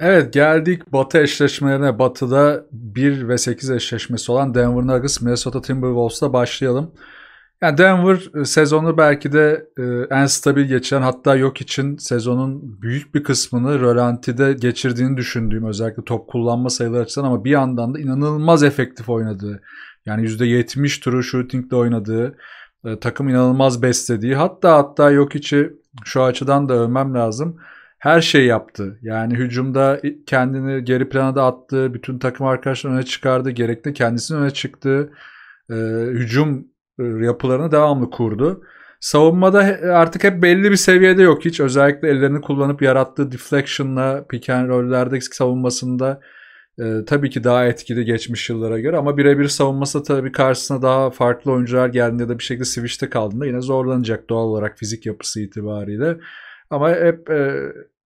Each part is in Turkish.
Evet geldik Batı eşleşmelerine. Batı'da 1 ve 8 eşleşmesi olan Denver Nuggets Minnesota Timberwolves'la başlayalım. Yani Denver e, sezonu belki de e, en stabil geçiren hatta yok için sezonun büyük bir kısmını rölantide geçirdiğini düşündüğüm özellikle top kullanma sayıları açısından ama bir yandan da inanılmaz efektif oynadığı yani %70 true shootingde oynadığı e, takım inanılmaz beslediği hatta hatta yok içi şu açıdan da övmem lazım her şey yaptı. Yani hücumda kendini geri plana da attı. Bütün takım arkadaşlarını öne çıkardı. Gerekli kendisini öne çıktı. Ee, e, hücum yapılarını devamlı kurdu. Savunmada artık hep belli bir seviyede yok hiç. Özellikle ellerini kullanıp yarattığı deflection'la pick and roll'lerdeki savunmasında e, tabii ki daha etkili geçmiş yıllara göre ama birebir savunmasa tabii karşısına daha farklı oyuncular geldiğinde ya da bir şekilde switch'te kaldığında yine zorlanacak doğal olarak fizik yapısı itibariyle. Ama hep e,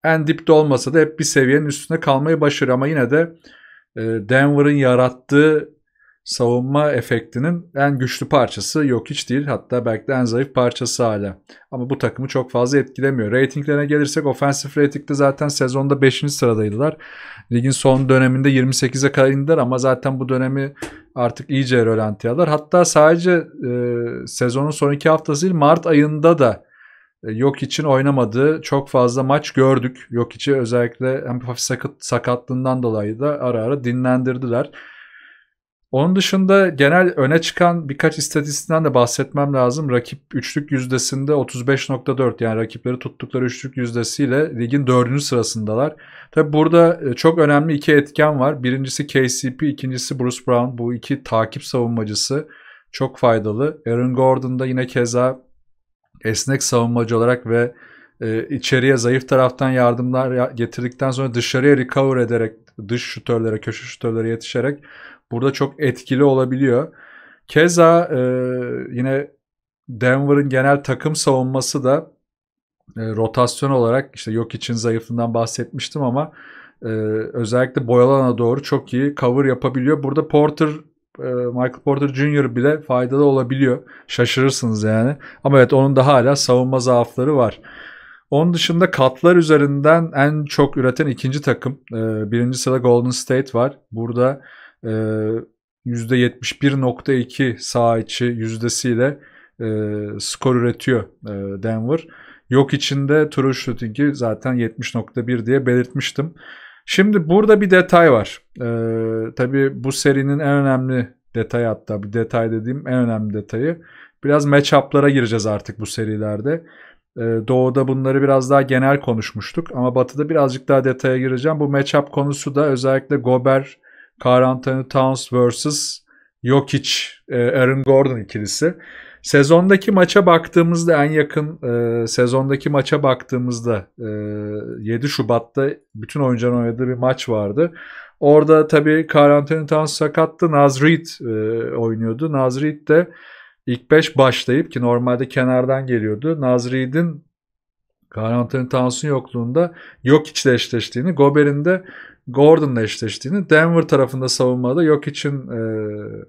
en dipte olmasa da hep bir seviyenin üstüne kalmayı başarıyor ama yine de e, Denver'ın yarattığı savunma efektinin en güçlü parçası yok hiç değil. Hatta belki de en zayıf parçası hala. Ama bu takımı çok fazla etkilemiyor. Ratinglerine gelirsek offensive ratingde zaten sezonda 5. sıradaydılar. Ligin son döneminde 28'e kadar indiler ama zaten bu dönemi artık iyice rölantiyalar. Hatta sadece e, sezonun son iki haftası değil Mart ayında da e, Yok için oynamadığı çok fazla maç gördük. Yok içi özellikle hem hafif sakat, sakatlığından dolayı da ara ara dinlendirdiler. Onun dışında genel öne çıkan birkaç istatistikten de bahsetmem lazım. Rakip üçlük yüzdesinde 35.4 yani rakipleri tuttukları üçlük yüzdesiyle ligin dördüncü sırasındalar. Tabi burada e, çok önemli iki etken var. Birincisi KCP, ikincisi Bruce Brown. Bu iki takip savunmacısı çok faydalı. Aaron Gordon da yine keza esnek savunmacı olarak ve e, içeriye zayıf taraftan yardımlar getirdikten sonra dışarıya recover ederek dış şutörlere, köşe şutörlere yetişerek burada çok etkili olabiliyor. Keza e, yine Denver'ın genel takım savunması da e, rotasyon olarak işte yok için zayıflığından bahsetmiştim ama e, özellikle boyalana doğru çok iyi cover yapabiliyor. Burada Porter e, Michael Porter Jr. bile faydalı olabiliyor. Şaşırırsınız yani. Ama evet onun da hala savunma zaafları var. Onun dışında katlar üzerinden en çok üreten ikinci takım. E, birinci sırada Golden State var. Burada %71.2 sağ içi yüzdesiyle e, skor üretiyor Denver. Yok içinde true shooting'i zaten 70.1 diye belirtmiştim. Şimdi burada bir detay var. Ee, tabii bu serinin en önemli detayı hatta bir detay dediğim en önemli detayı. Biraz matchup'lara gireceğiz artık bu serilerde. Ee, doğu'da bunları biraz daha genel konuşmuştuk ama Batı'da birazcık daha detaya gireceğim. Bu matchup konusu da özellikle Gober, Carl Towns vs. Jokic, e, Aaron Gordon ikilisi. Sezondaki maça baktığımızda en yakın e, sezondaki maça baktığımızda e, 7 Şubat'ta bütün oyuncuların oynadığı bir maç vardı. Orada tabii Karantini Towns sakattı. Nazrit e, oynuyordu. Nazrit de ilk 5 başlayıp ki normalde kenardan geliyordu. Nazrit'in Karantini Towns'un yokluğunda yok içle eşleştiğini, Gober'in de Gordon'la eşleştiğini, Denver tarafında savunmada Jokic'in eee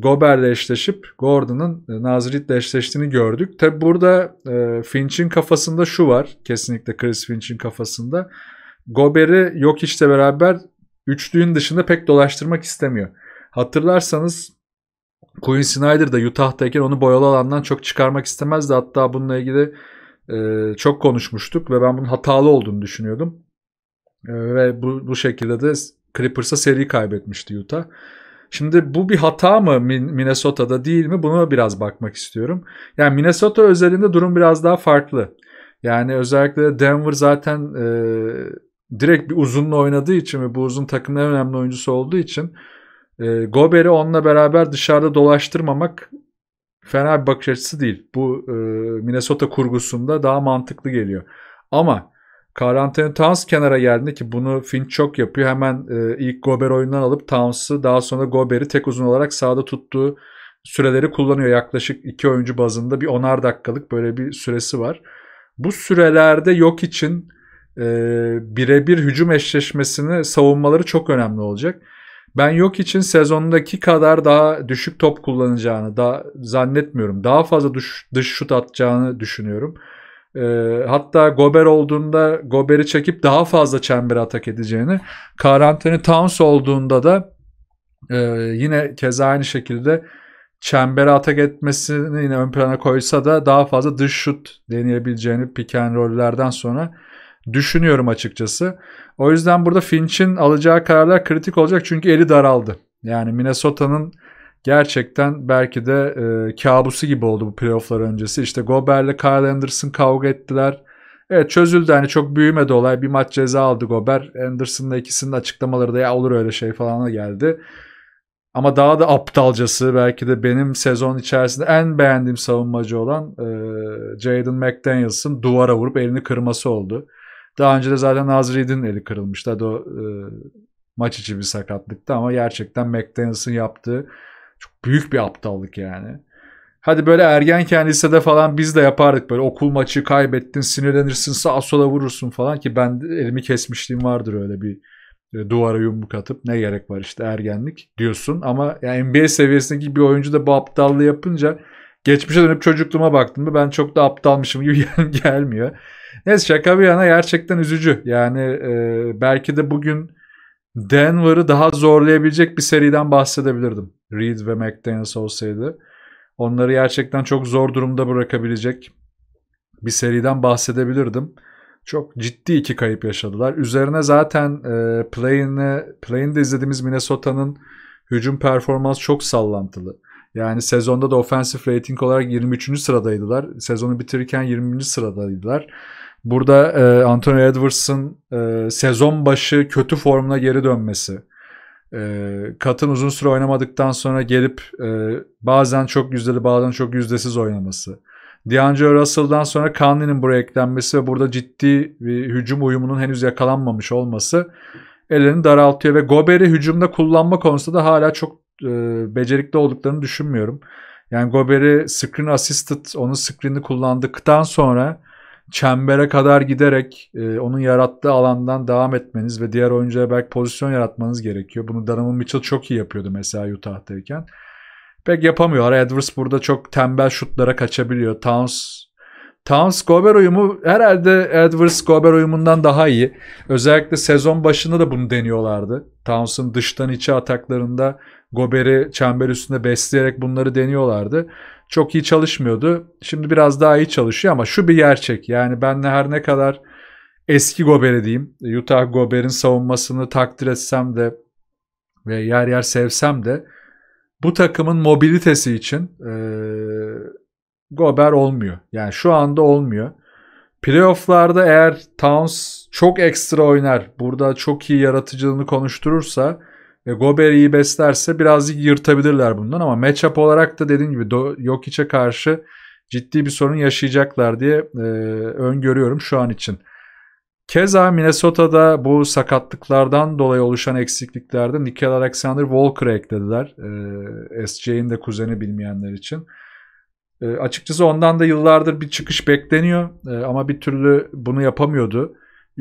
Gober'le eşleşip Gordon'ın e, Nazirit'le eşleştiğini gördük. Tabi burada e, Finch'in kafasında şu var. Kesinlikle Chris Finch'in kafasında. Gober'i yok işte beraber üçlüğün dışında pek dolaştırmak istemiyor. Hatırlarsanız Quinn Snyder da Utah'tayken onu boyalı alandan çok çıkarmak istemezdi. Hatta bununla ilgili e, çok konuşmuştuk ve ben bunun hatalı olduğunu düşünüyordum. E, ve bu, bu şekilde de Clippers'a seri kaybetmişti Utah. Şimdi bu bir hata mı Minnesota'da değil mi? Buna biraz bakmak istiyorum. Yani Minnesota özelinde durum biraz daha farklı. Yani özellikle Denver zaten e, direkt bir uzunla oynadığı için ve bu uzun takımın en önemli oyuncusu olduğu için e, Gober'i onunla beraber dışarıda dolaştırmamak fena bir bakış açısı değil. Bu e, Minnesota kurgusunda daha mantıklı geliyor. Ama Karantena Towns kenara geldi ki bunu Finch çok yapıyor. Hemen e, ilk Gober oyundan alıp Towns'ı daha sonra Gober'i tek uzun olarak sahada tuttuğu süreleri kullanıyor. Yaklaşık iki oyuncu bazında bir onar dakikalık böyle bir süresi var. Bu sürelerde yok için e, birebir hücum eşleşmesini savunmaları çok önemli olacak. Ben yok için sezondaki kadar daha düşük top kullanacağını da zannetmiyorum. Daha fazla dış, dış şut atacağını düşünüyorum. Ee, hatta Gober olduğunda Gober'i çekip daha fazla çembere atak edeceğini. Karantini Towns olduğunda da e, yine keza aynı şekilde çembere atak etmesini yine ön plana koysa da daha fazla dış şut deneyebileceğini pick and roll'lerden sonra düşünüyorum açıkçası. O yüzden burada Finch'in alacağı kararlar kritik olacak çünkü eli daraldı. Yani Minnesota'nın gerçekten belki de e, kabusu gibi oldu bu playofflar öncesi. İşte Gober'le Kyle Anderson kavga ettiler. Evet çözüldü hani çok büyümedi olay. Bir maç ceza aldı Gober. Anderson'la ikisinin açıklamaları da ya olur öyle şey falan geldi. Ama daha da aptalcası belki de benim sezon içerisinde en beğendiğim savunmacı olan e, Jaden McDaniels'ın duvara vurup elini kırması oldu. Daha önce de zaten Nazri'nin eli kırılmıştı. Hadi o e, maç içi bir sakatlıktı ama gerçekten McDaniels'ın yaptığı Büyük bir aptallık yani. Hadi böyle ergenken lisede falan biz de yapardık böyle okul maçı kaybettin sinirlenirsin sağa sola vurursun falan ki ben elimi kesmişliğim vardır öyle bir e, duvara yumruk atıp ne gerek var işte ergenlik diyorsun ama yani NBA seviyesindeki bir oyuncu da bu aptallığı yapınca geçmişe dönüp çocukluğuma baktığımda ben çok da aptalmışım gibi gelmiyor. Neyse şaka bir yana gerçekten üzücü yani e, belki de bugün Denver'ı daha zorlayabilecek bir seriden bahsedebilirdim. Reed ve McDaniels olsaydı. Onları gerçekten çok zor durumda bırakabilecek bir seriden bahsedebilirdim. Çok ciddi iki kayıp yaşadılar. Üzerine zaten e, play'ini play'inde izlediğimiz Minnesota'nın hücum performansı çok sallantılı. Yani sezonda da offensive rating olarak 23. sıradaydılar. Sezonu bitirirken 20. sıradaydılar. Burada e, Anthony Edwards'ın e, sezon başı kötü formuna geri dönmesi. E, Kat'ın uzun süre oynamadıktan sonra gelip e, bazen çok yüzdeli bazen çok yüzdesiz oynaması. D'Angelo Russell'dan sonra Conley'nin buraya eklenmesi ve burada ciddi bir hücum uyumunun henüz yakalanmamış olması ellerini daraltıyor ve Gober'i hücumda kullanma konusunda da hala çok e, becerikli olduklarını düşünmüyorum. Yani Gober'i screen assisted, onun screen'i kullandıktan sonra çembere kadar giderek e, onun yarattığı alandan devam etmeniz ve diğer oyuncuya belki pozisyon yaratmanız gerekiyor. Bunu Donovan Mitchell çok iyi yapıyordu mesela Utah'tayken. Pek yapamıyorlar. Edwards burada çok tembel şutlara kaçabiliyor. Towns Towns Gober uyumu herhalde Edwards Gober uyumundan daha iyi. Özellikle sezon başında da bunu deniyorlardı. Towns'ın dıştan içe ataklarında Gober'i çember üstünde besleyerek bunları deniyorlardı. Çok iyi çalışmıyordu. Şimdi biraz daha iyi çalışıyor ama şu bir gerçek. Yani ben ne her ne kadar eski Gober'i diyeyim. Utah Gober'in savunmasını takdir etsem de ve yer yer sevsem de bu takımın mobilitesi için e, Gober olmuyor. Yani şu anda olmuyor. Playoff'larda eğer Towns çok ekstra oynar, burada çok iyi yaratıcılığını konuşturursa ve Gober iyi beslerse birazcık yırtabilirler bundan ama matchup olarak da dediğim gibi Jokic'e karşı ciddi bir sorun yaşayacaklar diye e, öngörüyorum şu an için. Keza Minnesota'da bu sakatlıklardan dolayı oluşan eksikliklerde Nickel Alexander Walker'ı eklediler. E, SJ'in de kuzeni bilmeyenler için. E, açıkçası ondan da yıllardır bir çıkış bekleniyor e, ama bir türlü bunu yapamıyordu.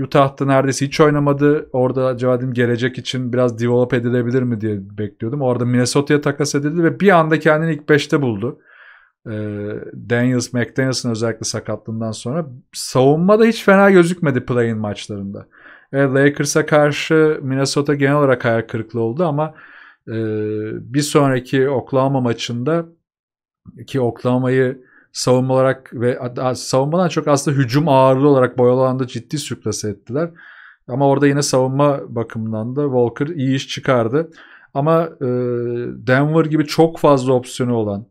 Utah'ta neredeyse hiç oynamadı. Orada Cadim gelecek için biraz develop edilebilir mi diye bekliyordum. Orada Minnesota'ya takas edildi ve bir anda kendini ilk 5'te buldu. Ee, Daniels, McDaniels'ın özellikle sakatlığından sonra savunma da hiç fena gözükmedi play'in maçlarında. Evet, Lakers'a karşı Minnesota genel olarak ayak kırıklığı oldu ama e, bir sonraki Oklahoma maçında ki Oklahoma'yı savunma olarak ve savunmadan çok aslında hücum ağırlığı olarak boyalı alanda ciddi sürklase ettiler. Ama orada yine savunma bakımından da Walker iyi iş çıkardı. Ama e, Denver gibi çok fazla opsiyonu olan,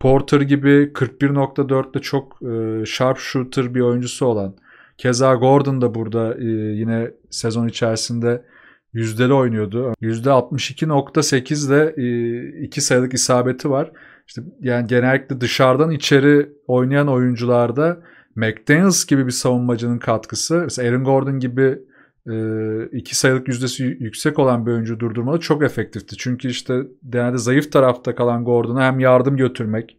Porter gibi 41.4'te çok e, sharp shooter bir oyuncusu olan, keza Gordon da burada e, yine sezon içerisinde yüzdeli oynuyordu. %62.8 ile e, iki sayılık isabeti var işte yani genellikle dışarıdan içeri oynayan oyuncularda McDaniels gibi bir savunmacının katkısı mesela Aaron Gordon gibi e, iki sayılık yüzdesi yüksek olan bir oyuncu durdurmada çok efektifti. Çünkü işte genelde zayıf tarafta kalan Gordon'a hem yardım götürmek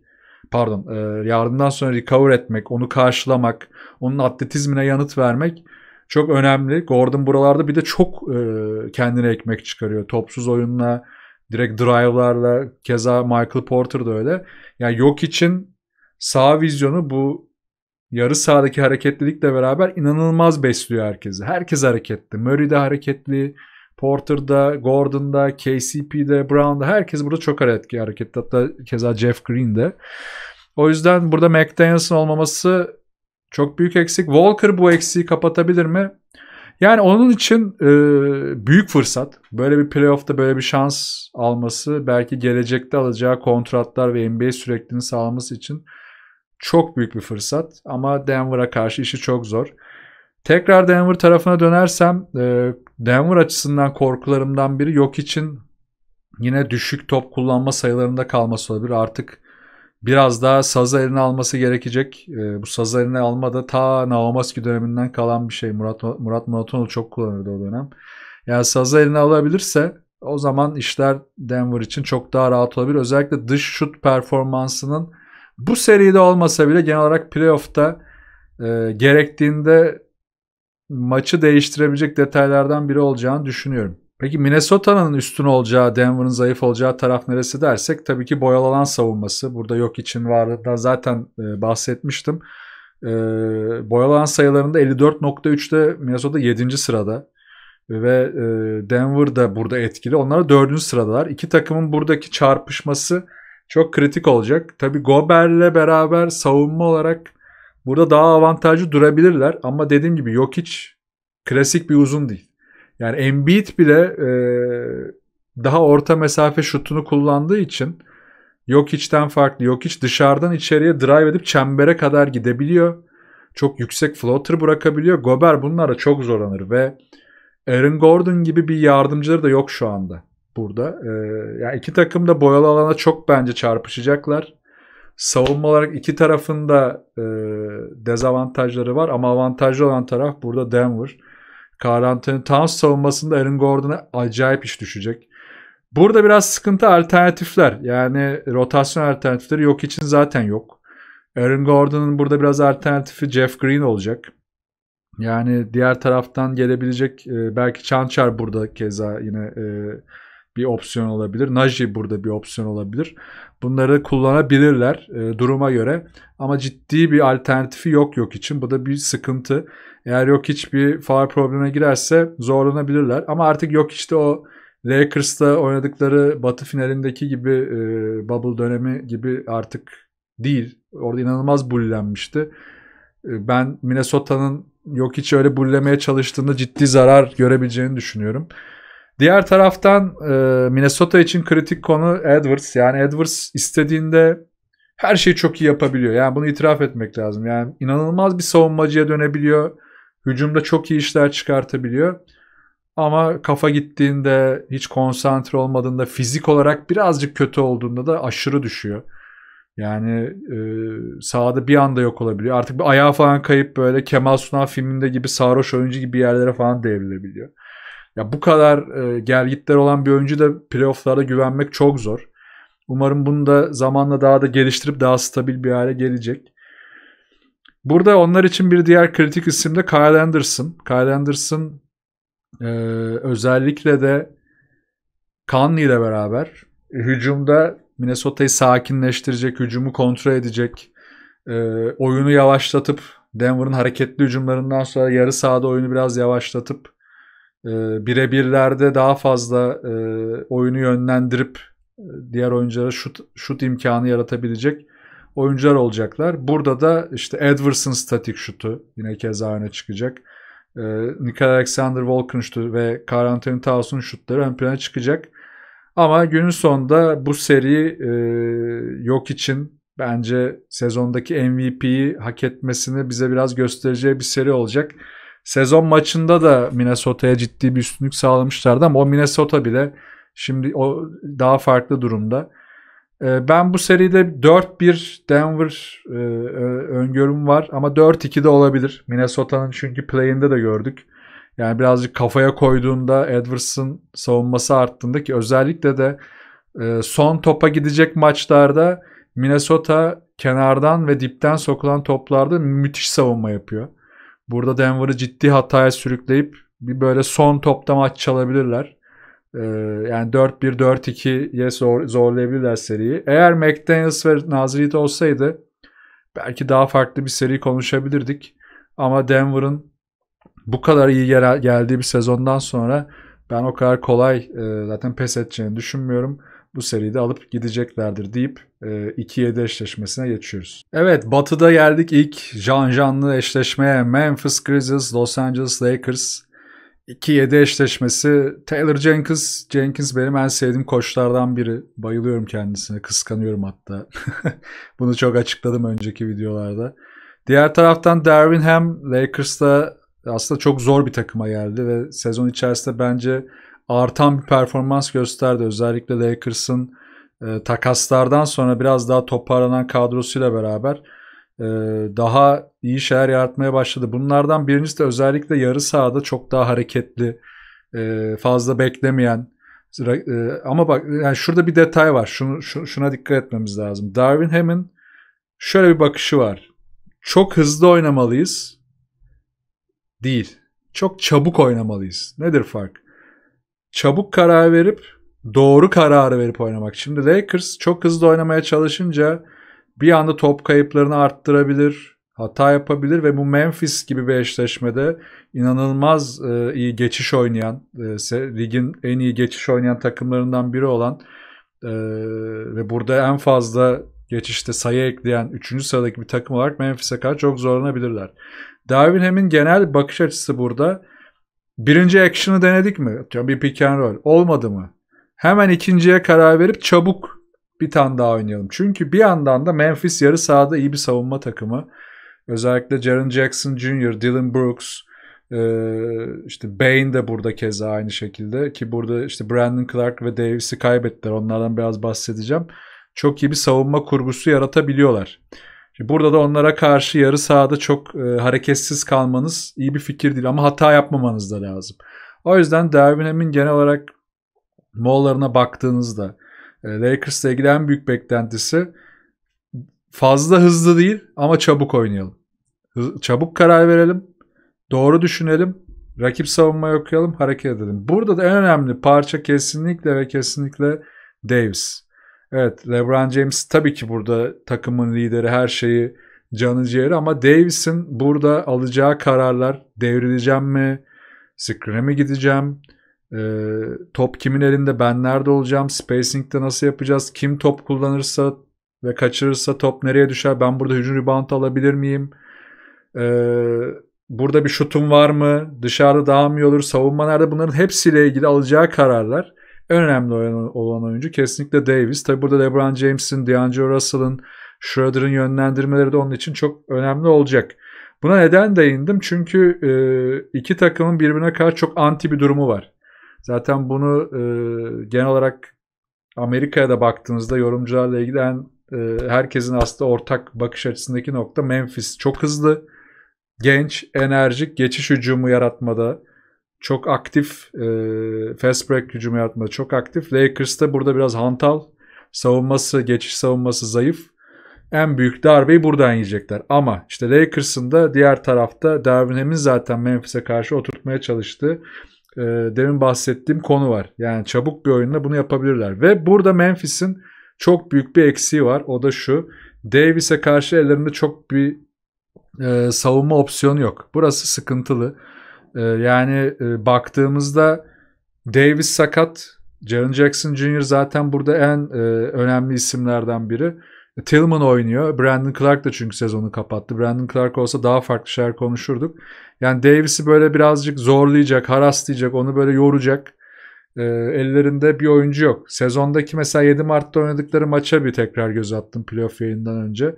pardon e, yardımdan sonra recover etmek, onu karşılamak, onun atletizmine yanıt vermek çok önemli. Gordon buralarda bir de çok e, kendine ekmek çıkarıyor. Topsuz oyunla Direkt drive'larla keza Michael Porter da öyle. Yani yok için sağ vizyonu bu yarı sahadaki hareketlilikle beraber inanılmaz besliyor herkesi. Herkes hareketli. Murray de hareketli. Porter'da, Gordon'da, KCP'de, Brown'da herkes burada çok hareketli. hareketli. Hatta keza Jeff Green'de. O yüzden burada McDaniels'ın olmaması çok büyük eksik. Walker bu eksiği kapatabilir mi? Yani onun için e, büyük fırsat. Böyle bir playoff'ta böyle bir şans alması belki gelecekte alacağı kontratlar ve NBA sürekliliğini sağlaması için çok büyük bir fırsat. Ama Denver'a karşı işi çok zor. Tekrar Denver tarafına dönersem e, Denver açısından korkularımdan biri yok için yine düşük top kullanma sayılarında kalması olabilir. Artık biraz daha sazı eline alması gerekecek. E, bu sazı eline alma da ta Naomaski döneminden kalan bir şey. Murat Murat Muratanoğlu çok kullanırdı o dönem. Yani sazı eline alabilirse o zaman işler Denver için çok daha rahat olabilir. Özellikle dış şut performansının bu seride olmasa bile genel olarak playoff'ta e, gerektiğinde maçı değiştirebilecek detaylardan biri olacağını düşünüyorum. Peki Minnesota'nın üstün olacağı, Denver'ın zayıf olacağı taraf neresi dersek tabii ki boyalı alan savunması. Burada yok için varlığından zaten e, bahsetmiştim. E, boyalı alan sayılarında 54.3'te Minnesota 7. sırada ve e, Denver da burada etkili. Onlar 4. sıradalar. İki takımın buradaki çarpışması çok kritik olacak. Tabii Gober'le beraber savunma olarak burada daha avantajlı durabilirler ama dediğim gibi Jokic klasik bir uzun değil. Yani Embiid bile e, daha orta mesafe şutunu kullandığı için yok içten farklı. Yok iç dışarıdan içeriye drive edip çembere kadar gidebiliyor. Çok yüksek floater bırakabiliyor. Gober bunlara çok zorlanır ve Aaron Gordon gibi bir yardımcıları da yok şu anda burada. Ee, yani iki takım da boyalı alana çok bence çarpışacaklar. Savunma olarak iki tarafında e, dezavantajları var ama avantajlı olan taraf burada Denver. Carl Anthony Towns savunmasında Aaron Gordon'a acayip iş düşecek. Burada biraz sıkıntı alternatifler. Yani rotasyon alternatifleri yok için zaten yok. Aaron Gordon'un burada biraz alternatifi Jeff Green olacak. Yani diğer taraftan gelebilecek e, belki Çançar burada keza yine e, bir opsiyon olabilir. Naji burada bir opsiyon olabilir. Bunları kullanabilirler e, duruma göre. Ama ciddi bir alternatifi yok yok için. Bu da bir sıkıntı. Eğer yok hiçbir faal probleme girerse zorlanabilirler. Ama artık yok işte o Lakers'ta oynadıkları batı finalindeki gibi e, bubble dönemi gibi artık değil. Orada inanılmaz bullenmişti. E, ben Minnesota'nın yok hiç öyle bullemeye çalıştığında ciddi zarar görebileceğini düşünüyorum. Diğer taraftan e, Minnesota için kritik konu Edwards. Yani Edwards istediğinde her şeyi çok iyi yapabiliyor. Yani bunu itiraf etmek lazım. Yani inanılmaz bir savunmacıya dönebiliyor Hücumda çok iyi işler çıkartabiliyor. Ama kafa gittiğinde, hiç konsantre olmadığında, fizik olarak birazcık kötü olduğunda da aşırı düşüyor. Yani e, sahada bir anda yok olabiliyor. Artık bir ayağı falan kayıp böyle Kemal Sunal filminde gibi sarhoş oyuncu gibi yerlere falan devrilebiliyor. Ya bu kadar e, gergitler olan bir oyuncu da playofflara güvenmek çok zor. Umarım bunu da zamanla daha da geliştirip daha stabil bir hale gelecek. Burada onlar için bir diğer kritik isim de Kyle Anderson. Kyle Anderson e, özellikle de Conley ile beraber hücumda Minnesota'yı sakinleştirecek, hücumu kontrol edecek, e, oyunu yavaşlatıp Denver'ın hareketli hücumlarından sonra yarı sahada oyunu biraz yavaşlatıp e, birebirlerde daha fazla e, oyunu yönlendirip e, diğer oyunculara şut, şut imkanı yaratabilecek oyuncular olacaklar. Burada da işte Edwards'ın statik şutu yine keza öne çıkacak. Ee, Nikolay Alexander Volkan şutu ve Carl Anthony Towns'un şutları ön plana çıkacak. Ama günün sonunda bu seri e, yok için bence sezondaki MVP'yi hak etmesini bize biraz göstereceği bir seri olacak. Sezon maçında da Minnesota'ya ciddi bir üstünlük sağlamışlardı ama o Minnesota bile şimdi o daha farklı durumda. Ee, ben bu seride 4-1 Denver e, öngörüm var ama 4-2 de olabilir. Minnesota'nın çünkü play'inde de gördük. Yani birazcık kafaya koyduğunda Edwards'ın savunması arttığında ki özellikle de e, son topa gidecek maçlarda Minnesota kenardan ve dipten sokulan toplarda müthiş savunma yapıyor. Burada Denver'ı ciddi hataya sürükleyip bir böyle son topta maç çalabilirler. Ee, yani 4-1-4-2'ye zor, zorlayabilirler seriyi. Eğer McDaniels ve Nazirit olsaydı belki daha farklı bir seri konuşabilirdik. Ama Denver'ın bu kadar iyi yere geldiği bir sezondan sonra ben o kadar kolay e, zaten pes edeceğini düşünmüyorum. Bu seriyi de alıp gideceklerdir deyip e, 2-7 eşleşmesine geçiyoruz. Evet batıda geldik ilk can canlı eşleşmeye Memphis Grizzlies, Los Angeles Lakers. 2-7 eşleşmesi. Taylor Jenkins, Jenkins benim en sevdiğim koçlardan biri. Bayılıyorum kendisine, kıskanıyorum hatta. Bunu çok açıkladım önceki videolarda. Diğer taraftan Darwin hem Lakers'ta aslında çok zor bir takıma geldi ve sezon içerisinde bence artan bir performans gösterdi. Özellikle Lakers'ın e, takaslardan sonra biraz daha toparlanan kadrosuyla beraber ee, daha iyi şeyler yaratmaya başladı. Bunlardan birincisi de özellikle yarı sahada çok daha hareketli, e, fazla beklemeyen e, ama bak yani şurada bir detay var. Şunu, şuna dikkat etmemiz lazım. Darwin Ham'in şöyle bir bakışı var. Çok hızlı oynamalıyız. Değil. Çok çabuk oynamalıyız. Nedir fark? Çabuk karar verip doğru kararı verip oynamak. Şimdi Lakers çok hızlı oynamaya çalışınca bir anda top kayıplarını arttırabilir, hata yapabilir ve bu Memphis gibi bir eşleşmede inanılmaz e, iyi geçiş oynayan, e, ligin en iyi geçiş oynayan takımlarından biri olan e, ve burada en fazla geçişte sayı ekleyen 3. sıradaki bir takım olarak Memphis'e karşı çok zorlanabilirler. Darwin Hemin genel bakış açısı burada. Birinci action'ı denedik mi? Atıyorum bir pick and roll. Olmadı mı? Hemen ikinciye karar verip çabuk bir tane daha oynayalım. Çünkü bir yandan da Memphis yarı sahada iyi bir savunma takımı. Özellikle Jaren Jackson Jr., Dylan Brooks, e, işte Bane de burada keza aynı şekilde ki burada işte Brandon Clark ve Davis'i kaybettiler. Onlardan biraz bahsedeceğim. Çok iyi bir savunma kurgusu yaratabiliyorlar. burada da onlara karşı yarı sahada çok e, hareketsiz kalmanız iyi bir fikir değil ama hata yapmamanız da lazım. O yüzden Darwin Ham'in genel olarak mollarına baktığınızda e, Lakers'la ilgili en büyük beklentisi fazla hızlı değil ama çabuk oynayalım. Hız, çabuk karar verelim. Doğru düşünelim. Rakip savunmayı okuyalım, hareket edelim. Burada da en önemli parça kesinlikle ve kesinlikle Davis. Evet LeBron James tabii ki burada takımın lideri her şeyi canı ciğeri ama Davis'in burada alacağı kararlar devrileceğim mi, screen'e mi gideceğim, e, top kimin elinde ben nerede olacağım spacing'de nasıl yapacağız kim top kullanırsa ve kaçırırsa top nereye düşer ben burada hücum rebound alabilir miyim ee, burada bir şutum var mı dışarıda daha mı olur savunma nerede bunların hepsiyle ilgili alacağı kararlar en önemli olan oyuncu kesinlikle Davis tabi burada LeBron James'in DeAngelo Russell'ın Schroeder'ın yönlendirmeleri de onun için çok önemli olacak buna neden değindim çünkü e, iki takımın birbirine karşı çok anti bir durumu var Zaten bunu e, genel olarak Amerika'ya da baktığınızda yorumcularla ilgili en, e, herkesin aslında ortak bakış açısındaki nokta Memphis. Çok hızlı, genç, enerjik, geçiş hücumu yaratmada çok aktif e, fast break hücumu yaratmada çok aktif. Lakers'ta burada biraz hantal. Savunması, geçiş savunması zayıf. En büyük darbeyi buradan yiyecekler. Ama işte Lakers'ın da diğer tarafta Darwin Ham'in zaten Memphis'e karşı oturtmaya çalıştığı e, demin bahsettiğim konu var. Yani çabuk bir oyunla bunu yapabilirler. Ve burada Memphis'in çok büyük bir eksiği var. O da şu. Davis'e karşı ellerinde çok bir e, savunma opsiyonu yok. Burası sıkıntılı. E, yani e, baktığımızda Davis sakat. Jaren Jackson Jr. zaten burada en e, önemli isimlerden biri. Tillman oynuyor. Brandon Clark da çünkü sezonu kapattı. Brandon Clark olsa daha farklı şeyler konuşurduk. Yani Davis'i böyle birazcık zorlayacak, haraslayacak, onu böyle yoracak. E, ellerinde bir oyuncu yok. Sezondaki mesela 7 Mart'ta oynadıkları maça bir tekrar göz attım playoff yayından önce.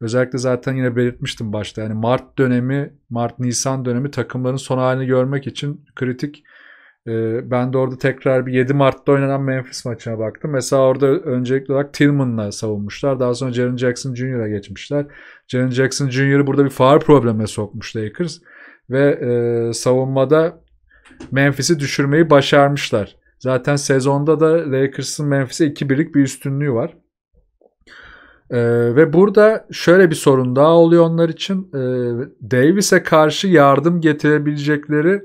Özellikle zaten yine belirtmiştim başta. Yani Mart dönemi, Mart-Nisan dönemi takımların son halini görmek için kritik. Ee, ben de orada tekrar bir 7 Mart'ta oynanan Memphis maçına baktım. Mesela orada öncelikli olarak Tillman'la savunmuşlar. Daha sonra Jaren Jackson Jr.'a geçmişler. Jaren Jackson Jr.'ı burada bir far probleme sokmuş Lakers. Ve e, savunmada Memphis'i düşürmeyi başarmışlar. Zaten sezonda da Lakers'ın Memphis'e 2-1'lik bir üstünlüğü var. Ee, ve burada şöyle bir sorun daha oluyor onlar için. Ee, Davis'e karşı yardım getirebilecekleri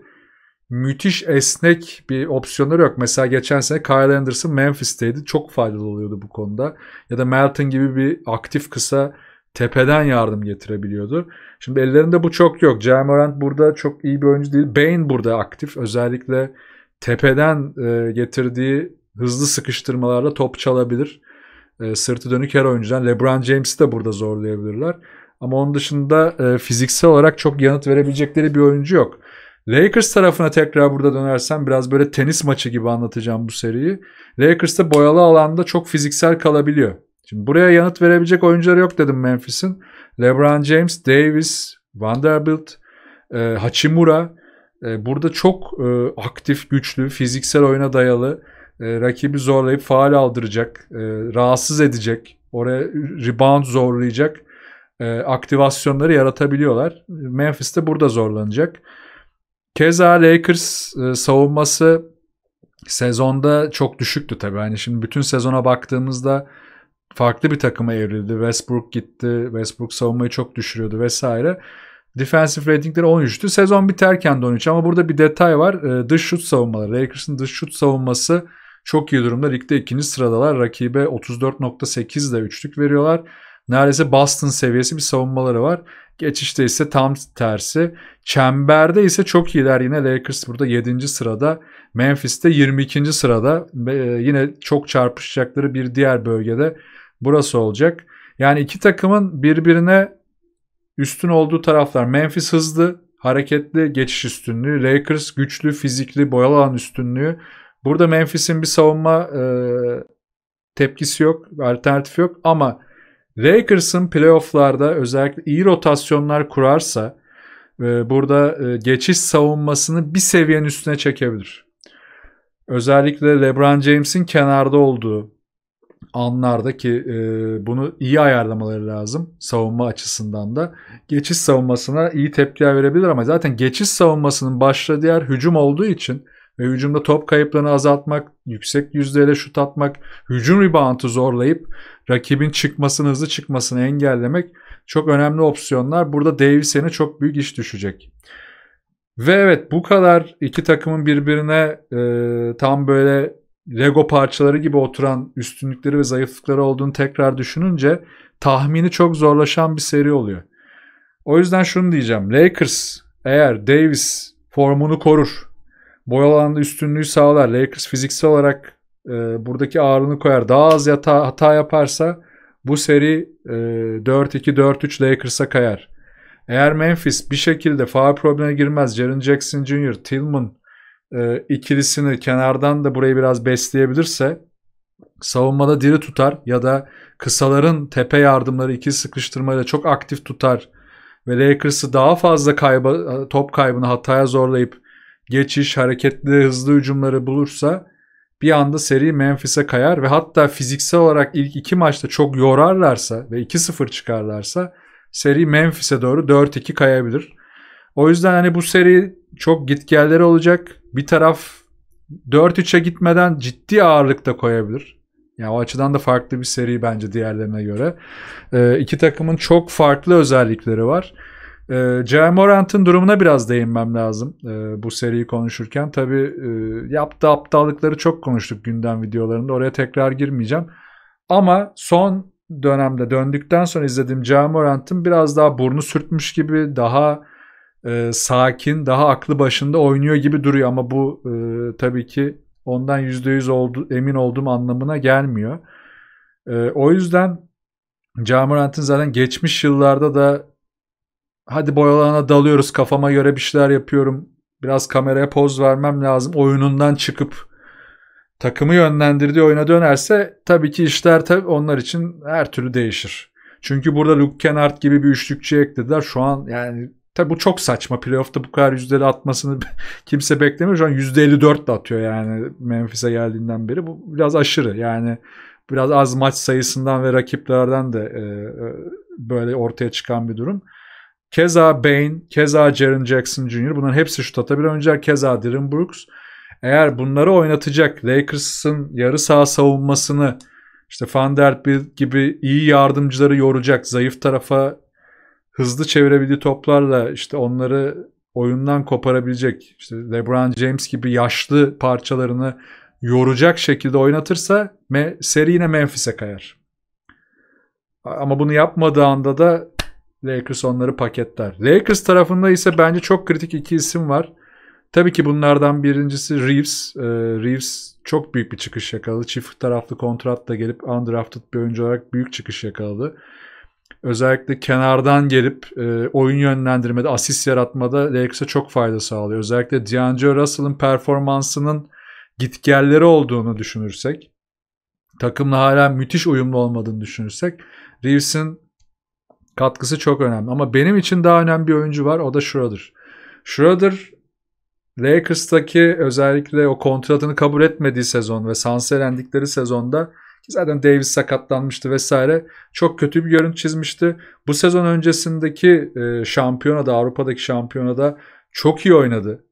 müthiş esnek bir opsiyonları yok. Mesela geçen sene Kyle Anderson Memphis'teydi. Çok faydalı oluyordu bu konuda. Ya da Melton gibi bir aktif kısa tepeden yardım getirebiliyordu. Şimdi ellerinde bu çok yok. Jamorant burada çok iyi bir oyuncu değil. Bane burada aktif. Özellikle tepeden e, getirdiği hızlı sıkıştırmalarla top çalabilir. E, sırtı dönük her oyuncudan. LeBron James'i de burada zorlayabilirler. Ama onun dışında e, fiziksel olarak çok yanıt verebilecekleri bir oyuncu yok. Lakers tarafına tekrar burada dönersem biraz böyle tenis maçı gibi anlatacağım bu seriyi. Lakers'ta boyalı alanda çok fiziksel kalabiliyor. Şimdi buraya yanıt verebilecek oyuncuları yok dedim Memphis'in. LeBron James, Davis, Vanderbilt, e, Hachimura e, burada çok e, aktif, güçlü, fiziksel oyuna dayalı e, rakibi zorlayıp faal aldıracak, e, rahatsız edecek, oraya rebound zorlayacak e, aktivasyonları yaratabiliyorlar. Memphis de burada zorlanacak. Keza Lakers e, savunması sezonda çok düşüktü tabii. yani şimdi bütün sezona baktığımızda farklı bir takıma evrildi. Westbrook gitti. Westbrook savunmayı çok düşürüyordu vesaire. Defensive ratingleri 13'tü. Sezon biterken de 13 ama burada bir detay var. E, dış şut savunmaları. Lakers'ın dış şut savunması çok iyi durumda. Ligde ikinci sıradalar. Rakibe 34.8 ile üçlük veriyorlar neredeyse Boston seviyesi bir savunmaları var. Geçişte ise tam tersi. Çemberde ise çok iyiler yine Lakers burada 7. sırada. Memphis'te 22. sırada. E, yine çok çarpışacakları bir diğer bölgede burası olacak. Yani iki takımın birbirine üstün olduğu taraflar. Memphis hızlı, hareketli, geçiş üstünlüğü. Lakers güçlü, fizikli, boyalı alan üstünlüğü. Burada Memphis'in bir savunma e, tepkisi yok, alternatif yok ama Lakers'ın playofflarda özellikle iyi rotasyonlar kurarsa e, burada e, geçiş savunmasını bir seviyenin üstüne çekebilir. Özellikle LeBron James'in kenarda olduğu anlarda ki e, bunu iyi ayarlamaları lazım savunma açısından da. Geçiş savunmasına iyi tepki verebilir ama zaten geçiş savunmasının başladığı yer hücum olduğu için ve hücumda top kayıplarını azaltmak, yüksek yüzdeyle şut atmak, hücum reboundu zorlayıp rakibin çıkmasını, hızlı çıkmasını engellemek çok önemli opsiyonlar. Burada Davis'e çok büyük iş düşecek. Ve evet bu kadar iki takımın birbirine e, tam böyle Lego parçaları gibi oturan üstünlükleri ve zayıflıkları olduğunu tekrar düşününce tahmini çok zorlaşan bir seri oluyor. O yüzden şunu diyeceğim. Lakers eğer Davis formunu korur boy alanında üstünlüğü sağlar. Lakers fiziksel olarak e, buradaki ağırlığını koyar. Daha az yata, hata yaparsa bu seri e, 4-2-4-3 Lakers'a kayar. Eğer Memphis bir şekilde faal problemine girmez. Jaren Jackson Jr., Tillman e, ikilisini kenardan da burayı biraz besleyebilirse savunmada diri tutar ya da kısaların tepe yardımları iki sıkıştırmayla çok aktif tutar ve Lakers'ı daha fazla kayba, top kaybını hataya zorlayıp geçiş, hareketli, hızlı hücumları bulursa bir anda seri Memphis'e kayar ve hatta fiziksel olarak ilk iki maçta çok yorarlarsa ve 2-0 çıkarlarsa seri Memphis'e doğru 4-2 kayabilir. O yüzden hani bu seri çok gitgelleri olacak. Bir taraf 4-3'e gitmeden ciddi ağırlıkta koyabilir. Yani o açıdan da farklı bir seri bence diğerlerine göre. Ee, iki takımın çok farklı özellikleri var. E, J. Morant'ın durumuna biraz değinmem lazım e, bu seriyi konuşurken. tabi e, yaptığı aptallıkları çok konuştuk gündem videolarında. Oraya tekrar girmeyeceğim. Ama son dönemde döndükten sonra izlediğim J. Morant'ın biraz daha burnu sürtmüş gibi daha e, sakin, daha aklı başında oynuyor gibi duruyor. Ama bu e, tabii ki ondan %100 oldu, emin olduğum anlamına gelmiyor. E, o yüzden Camurant'ın zaten geçmiş yıllarda da hadi boyalarına dalıyoruz kafama göre bir şeyler yapıyorum. Biraz kameraya poz vermem lazım. Oyunundan çıkıp takımı yönlendirdiği oyuna dönerse tabii ki işler tabii onlar için her türlü değişir. Çünkü burada Luke Kennard gibi bir üçlükçü eklediler. Şu an yani tabii bu çok saçma. Playoff'ta bu kadar yüzdeli atmasını kimse beklemiyor. Şu an %54 de atıyor yani Memphis'e geldiğinden beri. Bu biraz aşırı yani biraz az maç sayısından ve rakiplerden de e, e böyle ortaya çıkan bir durum. Keza Bain, keza Jaren Jackson Jr. Bunların hepsi şut atabilir önce Keza Darren Brooks. Eğer bunları oynatacak Lakers'ın yarı saha savunmasını işte Van gibi iyi yardımcıları yoracak, zayıf tarafa hızlı çevirebildiği toplarla işte onları oyundan koparabilecek, işte LeBron James gibi yaşlı parçalarını yoracak şekilde oynatırsa me- seri yine Memphis'e kayar. Ama bunu yapmadığı anda da Lakers onları paketler. Lakers tarafında ise bence çok kritik iki isim var. Tabii ki bunlardan birincisi Reeves. Ee, Reeves çok büyük bir çıkış yakaladı. Çift taraflı kontratla gelip undrafted bir oyuncu olarak büyük çıkış yakaladı. Özellikle kenardan gelip e, oyun yönlendirmede, asist yaratmada Lakers'a çok fayda sağlıyor. Özellikle D'Angelo Russell'ın performansının gitgelleri olduğunu düşünürsek, takımla hala müthiş uyumlu olmadığını düşünürsek, Reeves'in katkısı çok önemli. Ama benim için daha önemli bir oyuncu var. O da Schroeder. Schroeder Lakers'taki özellikle o kontratını kabul etmediği sezon ve sanselendikleri sezonda zaten Davis sakatlanmıştı vesaire çok kötü bir görüntü çizmişti. Bu sezon öncesindeki e, şampiyonada Avrupa'daki şampiyonada çok iyi oynadı.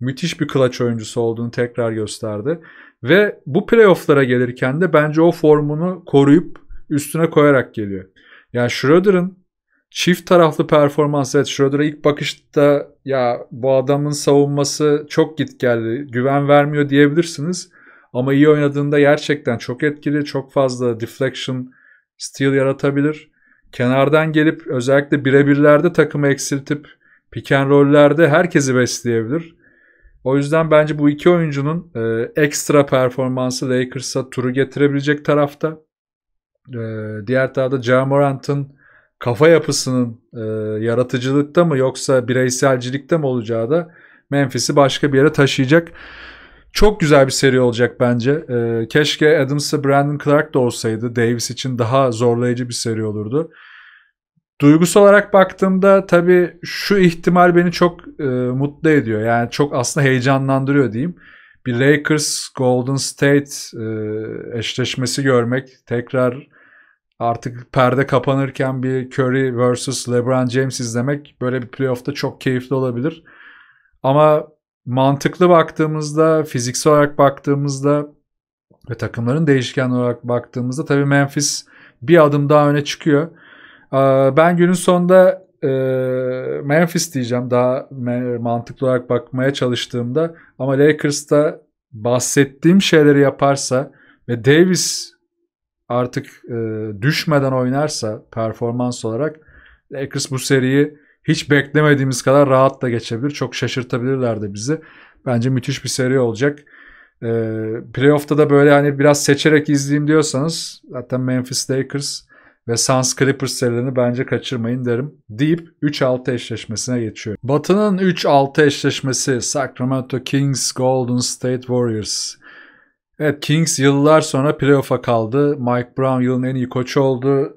Müthiş bir clutch oyuncusu olduğunu tekrar gösterdi. Ve bu playofflara gelirken de bence o formunu koruyup üstüne koyarak geliyor. Yani Schroeder'ın çift taraflı performans evet Schroeder'a ilk bakışta ya bu adamın savunması çok git geldi güven vermiyor diyebilirsiniz. Ama iyi oynadığında gerçekten çok etkili çok fazla deflection steal yaratabilir. Kenardan gelip özellikle birebirlerde takımı eksiltip pick and roll'lerde herkesi besleyebilir. O yüzden bence bu iki oyuncunun e, ekstra performansı Lakers'a turu getirebilecek tarafta. E, diğer tarafta Ja Morant'ın kafa yapısının e, yaratıcılıkta mı yoksa bireyselcilikte mi olacağı da Memphis'i başka bir yere taşıyacak. Çok güzel bir seri olacak bence. E, keşke Adams'la Brandon Clark da olsaydı. Davis için daha zorlayıcı bir seri olurdu. Duygusal olarak baktığımda tabii şu ihtimal beni çok e, mutlu ediyor. Yani çok aslında heyecanlandırıyor diyeyim. Bir Lakers Golden State e, eşleşmesi görmek, tekrar Artık perde kapanırken bir Curry vs. LeBron James izlemek böyle bir playoff'ta çok keyifli olabilir. Ama mantıklı baktığımızda, fiziksel olarak baktığımızda ve takımların değişken olarak baktığımızda tabii Memphis bir adım daha öne çıkıyor. Ben günün sonunda e, Memphis diyeceğim daha mantıklı olarak bakmaya çalıştığımda ama Lakers'ta bahsettiğim şeyleri yaparsa ve Davis artık e, düşmeden oynarsa performans olarak Lakers bu seriyi hiç beklemediğimiz kadar rahat da geçebilir. Çok şaşırtabilirler de bizi. Bence müthiş bir seri olacak. E, playoff'ta da böyle hani biraz seçerek izleyeyim diyorsanız zaten Memphis Lakers ve Suns Clippers serilerini bence kaçırmayın derim deyip 3-6 eşleşmesine geçiyor. Batı'nın 3-6 eşleşmesi Sacramento Kings Golden State Warriors. Evet Kings yıllar sonra playoff'a kaldı. Mike Brown yılın en iyi koçu oldu.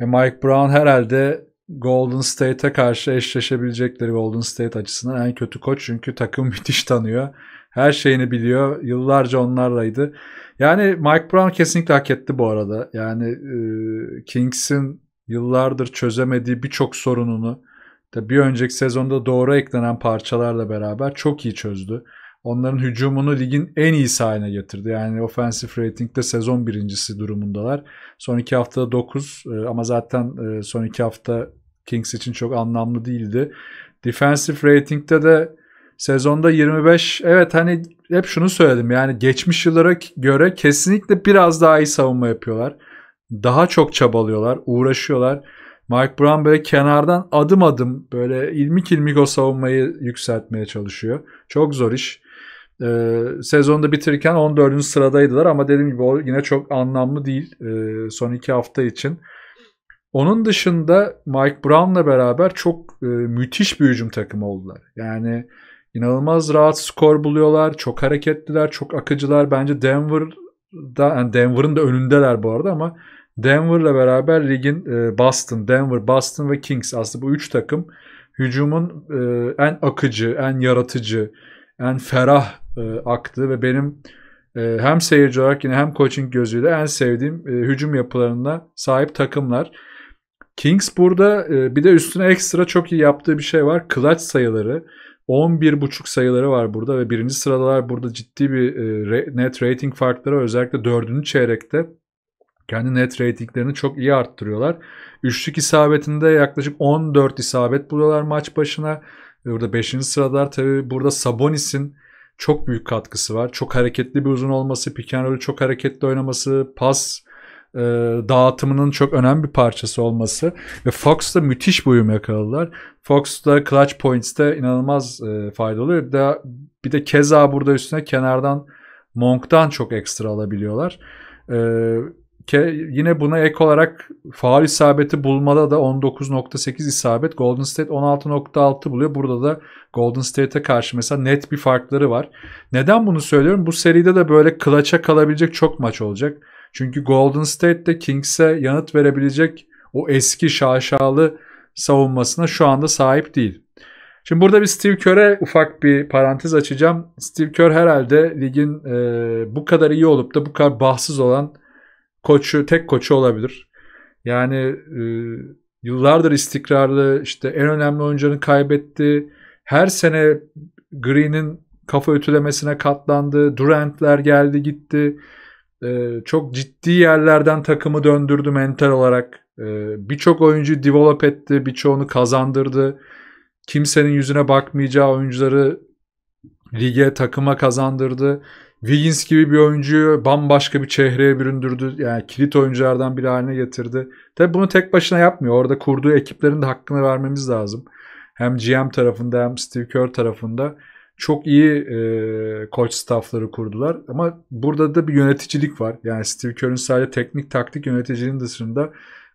Ve Mike Brown herhalde Golden State'e karşı eşleşebilecekleri Golden State açısından en kötü koç. Çünkü takım müthiş tanıyor. Her şeyini biliyor. Yıllarca onlarlaydı. Yani Mike Brown kesinlikle hak etti bu arada. Yani e, Kings'in yıllardır çözemediği birçok sorununu bir önceki sezonda doğru eklenen parçalarla beraber çok iyi çözdü onların hücumunu ligin en iyisi haline getirdi. Yani offensive rating'de sezon birincisi durumundalar. Son iki haftada 9 e, ama zaten e, son iki hafta Kings için çok anlamlı değildi. Defensive rating'de de sezonda 25 evet hani hep şunu söyledim yani geçmiş yıllara göre kesinlikle biraz daha iyi savunma yapıyorlar. Daha çok çabalıyorlar, uğraşıyorlar. Mike Brown böyle kenardan adım adım böyle ilmik ilmik o savunmayı yükseltmeye çalışıyor. Çok zor iş. E, ee, sezonda bitirirken 14. sıradaydılar ama dediğim gibi o yine çok anlamlı değil e, son iki hafta için. Onun dışında Mike Brown'la beraber çok e, müthiş bir hücum takımı oldular. Yani inanılmaz rahat skor buluyorlar, çok hareketliler, çok akıcılar. Bence Denver'da, yani Denver'ın da önündeler bu arada ama Denver'la beraber ligin e, Boston, Denver, Boston ve Kings aslında bu üç takım hücumun e, en akıcı, en yaratıcı, en ferah e, aktı ve benim e, hem seyirci olarak yine hem coaching gözüyle en sevdiğim e, hücum yapılarına sahip takımlar. Kings burada e, bir de üstüne ekstra çok iyi yaptığı bir şey var. Clutch sayıları. 11.5 sayıları var burada ve birinci sıradalar burada ciddi bir e, net rating farkları özellikle dördüncü çeyrekte kendi net ratinglerini çok iyi arttırıyorlar. Üçlük isabetinde yaklaşık 14 isabet buluyorlar maç başına. Burada 5. sıralar tabi burada Sabonis'in çok büyük katkısı var. Çok hareketli bir uzun olması, pick and çok hareketli oynaması, pas e, dağıtımının çok önemli bir parçası olması ve Fox'ta müthiş bir uyum yakaladılar. Fox'ta clutch points'te inanılmaz e, faydalı. Bir de, bir de keza burada üstüne kenardan Monk'tan çok ekstra alabiliyorlar. E, yine buna ek olarak faal isabeti bulmada da 19.8 isabet. Golden State 16.6 buluyor. Burada da Golden State'e karşı mesela net bir farkları var. Neden bunu söylüyorum? Bu seride de böyle kılaça kalabilecek çok maç olacak. Çünkü Golden State de Kings'e yanıt verebilecek o eski şaşalı savunmasına şu anda sahip değil. Şimdi burada bir Steve Kerr'e ufak bir parantez açacağım. Steve Kerr herhalde ligin e, bu kadar iyi olup da bu kadar bahtsız olan koçu, tek koçu olabilir. Yani e, yıllardır istikrarlı işte en önemli oyuncularını kaybetti. Her sene Green'in kafa ütülemesine katlandı. Durant'ler geldi gitti. E, çok ciddi yerlerden takımı döndürdü mental olarak. E, birçok oyuncu develop etti. Birçoğunu kazandırdı. Kimsenin yüzüne bakmayacağı oyuncuları lige takıma kazandırdı. Wiggins gibi bir oyuncuyu bambaşka bir çehreye büründürdü. Yani kilit oyunculardan biri haline getirdi. Tabi bunu tek başına yapmıyor. Orada kurduğu ekiplerin de hakkını vermemiz lazım. Hem GM tarafında hem Steve Kerr tarafında çok iyi e, koç staffları kurdular. Ama burada da bir yöneticilik var. Yani Steve Kerr'ün sadece teknik taktik yöneticiliğinin dışında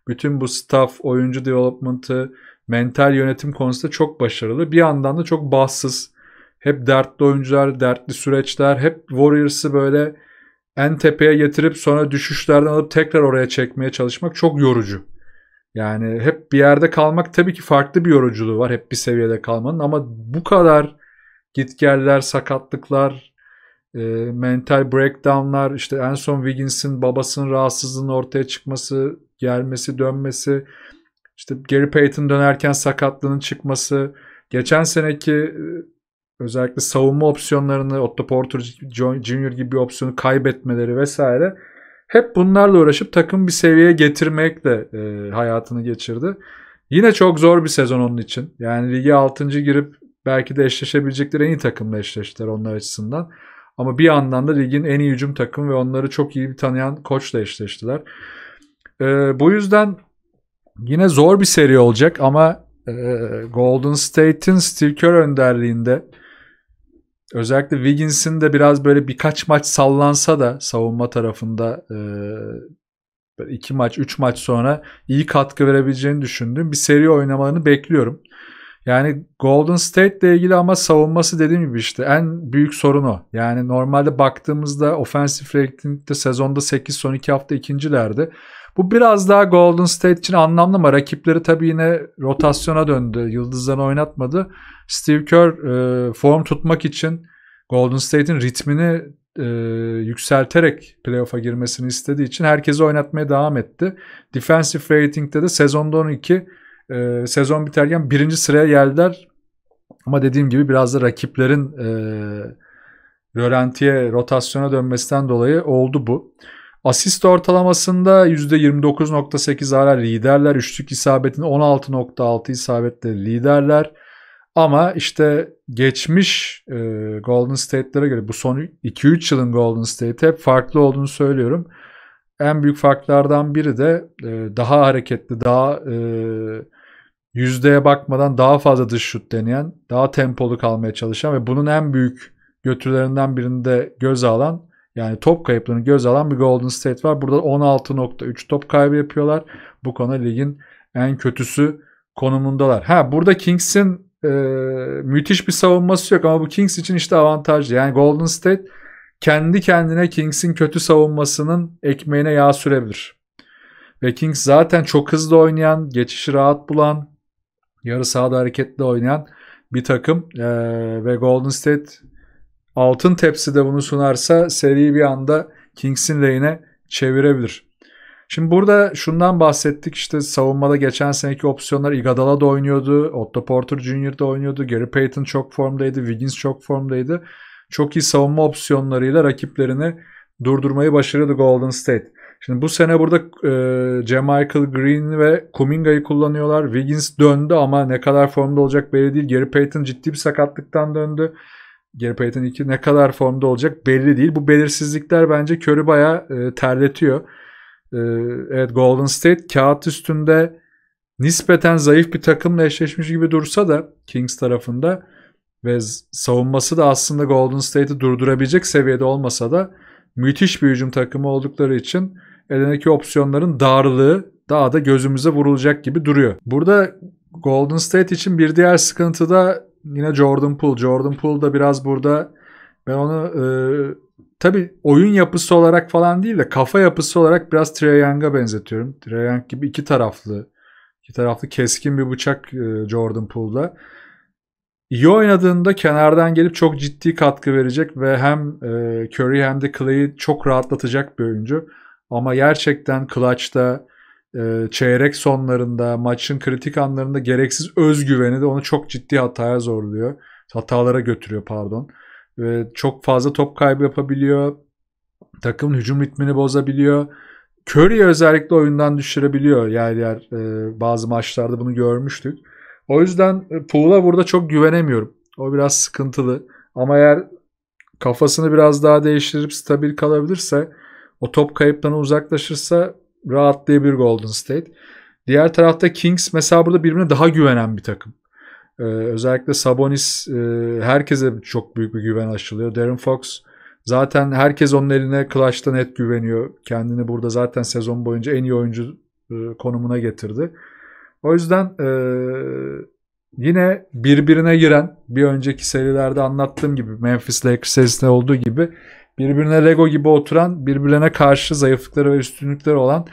bütün bu staff, oyuncu development'ı, mental yönetim konusunda çok başarılı. Bir yandan da çok bahtsız hep dertli oyuncular, dertli süreçler. Hep Warriors'ı böyle en tepeye getirip sonra düşüşlerden alıp tekrar oraya çekmeye çalışmak çok yorucu. Yani hep bir yerde kalmak tabii ki farklı bir yoruculuğu var hep bir seviyede kalmanın ama bu kadar gitgeller, sakatlıklar, e, mental breakdownlar, işte en son Wiggins'in babasının rahatsızlığının ortaya çıkması, gelmesi, dönmesi, işte Gary Payton dönerken sakatlığının çıkması, geçen seneki e, özellikle savunma opsiyonlarını Otto Porter Jr. gibi bir opsiyonu kaybetmeleri vesaire hep bunlarla uğraşıp takım bir seviyeye getirmekle e, hayatını geçirdi. Yine çok zor bir sezon onun için. Yani ligi 6. girip belki de eşleşebilecekleri en iyi takımla eşleştiler onlar açısından. Ama bir yandan da ligin en iyi hücum takımı ve onları çok iyi bir tanıyan koçla eşleştiler. E, bu yüzden yine zor bir seri olacak ama e, Golden State'in Steve Kerr önderliğinde özellikle Wiggins'in de biraz böyle birkaç maç sallansa da savunma tarafında e, iki maç, üç maç sonra iyi katkı verebileceğini düşündüğüm bir seri oynamalarını bekliyorum. Yani Golden State ile ilgili ama savunması dediğim gibi işte en büyük sorunu Yani normalde baktığımızda offensive rating'de sezonda 8 son 2 hafta ikincilerdi. Bu biraz daha Golden State için anlamlı ama rakipleri tabii yine rotasyona döndü. Yıldızlarını oynatmadı. Steve Kerr e, form tutmak için Golden State'in ritmini e, yükselterek playoff'a girmesini istediği için herkesi oynatmaya devam etti. Defensive rating'de de sezonda 12 e, sezon biterken birinci sıraya geldiler. Ama dediğim gibi biraz da rakiplerin e, Rölanti'ye rotasyona dönmesinden dolayı oldu bu. Asist ortalamasında %29.8 hala liderler. Üçlük isabetinde 16.6 isabetle liderler. Ama işte geçmiş e, Golden State'lere göre bu son 2-3 yılın Golden State hep farklı olduğunu söylüyorum. En büyük farklardan biri de e, daha hareketli, daha e, yüzdeye bakmadan daha fazla dış şut deneyen, daha tempolu kalmaya çalışan ve bunun en büyük götürlerinden birinde göz alan yani top kayıplarını göz alan bir Golden State var. Burada 16.3 top kaybı yapıyorlar. Bu konu ligin en kötüsü konumundalar. Ha burada Kings'in e, müthiş bir savunması yok ama bu Kings için işte avantajlı. Yani Golden State kendi kendine Kings'in kötü savunmasının ekmeğine yağ sürebilir. Ve Kings zaten çok hızlı oynayan, geçişi rahat bulan, yarı sahada hareketli oynayan bir takım ee, ve Golden State altın tepside bunu sunarsa seriyi bir anda Kings'in lehine çevirebilir. Şimdi burada şundan bahsettik işte savunmada geçen seneki opsiyonlar Igadala da oynuyordu, Otto Porter Jr. da oynuyordu, Gary Payton çok formdaydı, Wiggins çok formdaydı. Çok iyi savunma opsiyonlarıyla rakiplerini durdurmayı başarıyordu Golden State. Şimdi bu sene burada e, Jamichael Green ve Kuminga'yı kullanıyorlar. Wiggins döndü ama ne kadar formda olacak belli değil. Gary Payton ciddi bir sakatlıktan döndü. Gary Payton 2 ne kadar formda olacak belli değil. Bu belirsizlikler bence körü baya e, terletiyor. E, evet Golden State kağıt üstünde nispeten zayıf bir takımla eşleşmiş gibi dursa da Kings tarafında ve savunması da aslında Golden State'i durdurabilecek seviyede olmasa da müthiş bir hücum takımı oldukları için elindeki opsiyonların darlığı daha da gözümüze vurulacak gibi duruyor. Burada Golden State için bir diğer sıkıntı da yine Jordan Poole. Jordan Poole da biraz burada ben onu e, tabi oyun yapısı olarak falan değil de kafa yapısı olarak biraz Trey Young'a benzetiyorum. Trey Young gibi iki taraflı iki taraflı keskin bir bıçak e, Jordan Poole'da. İyi oynadığında kenardan gelip çok ciddi katkı verecek ve hem e, Curry hem de Clay'i çok rahatlatacak bir oyuncu. Ama gerçekten clutch'ta ee, çeyrek sonlarında maçın kritik anlarında gereksiz özgüveni de onu çok ciddi hataya zorluyor. Hatalara götürüyor pardon. Ve çok fazla top kaybı yapabiliyor. Takımın hücum ritmini bozabiliyor. Curry'i özellikle oyundan düşürebiliyor. Yer yer e, bazı maçlarda bunu görmüştük. O yüzden e, Poole'a burada çok güvenemiyorum. O biraz sıkıntılı. Ama eğer kafasını biraz daha değiştirip stabil kalabilirse o top kayıplarına uzaklaşırsa bir Golden State. Diğer tarafta Kings mesela burada birbirine daha güvenen bir takım. Ee, özellikle Sabonis e, herkese çok büyük bir güven aşılıyor. Darren Fox zaten herkes onun eline Clutch'ta net güveniyor. Kendini burada zaten sezon boyunca en iyi oyuncu e, konumuna getirdi. O yüzden e, yine birbirine giren bir önceki serilerde anlattığım gibi Memphis Lakers serisinde olduğu gibi birbirine Lego gibi oturan, birbirine karşı zayıflıkları ve üstünlükleri olan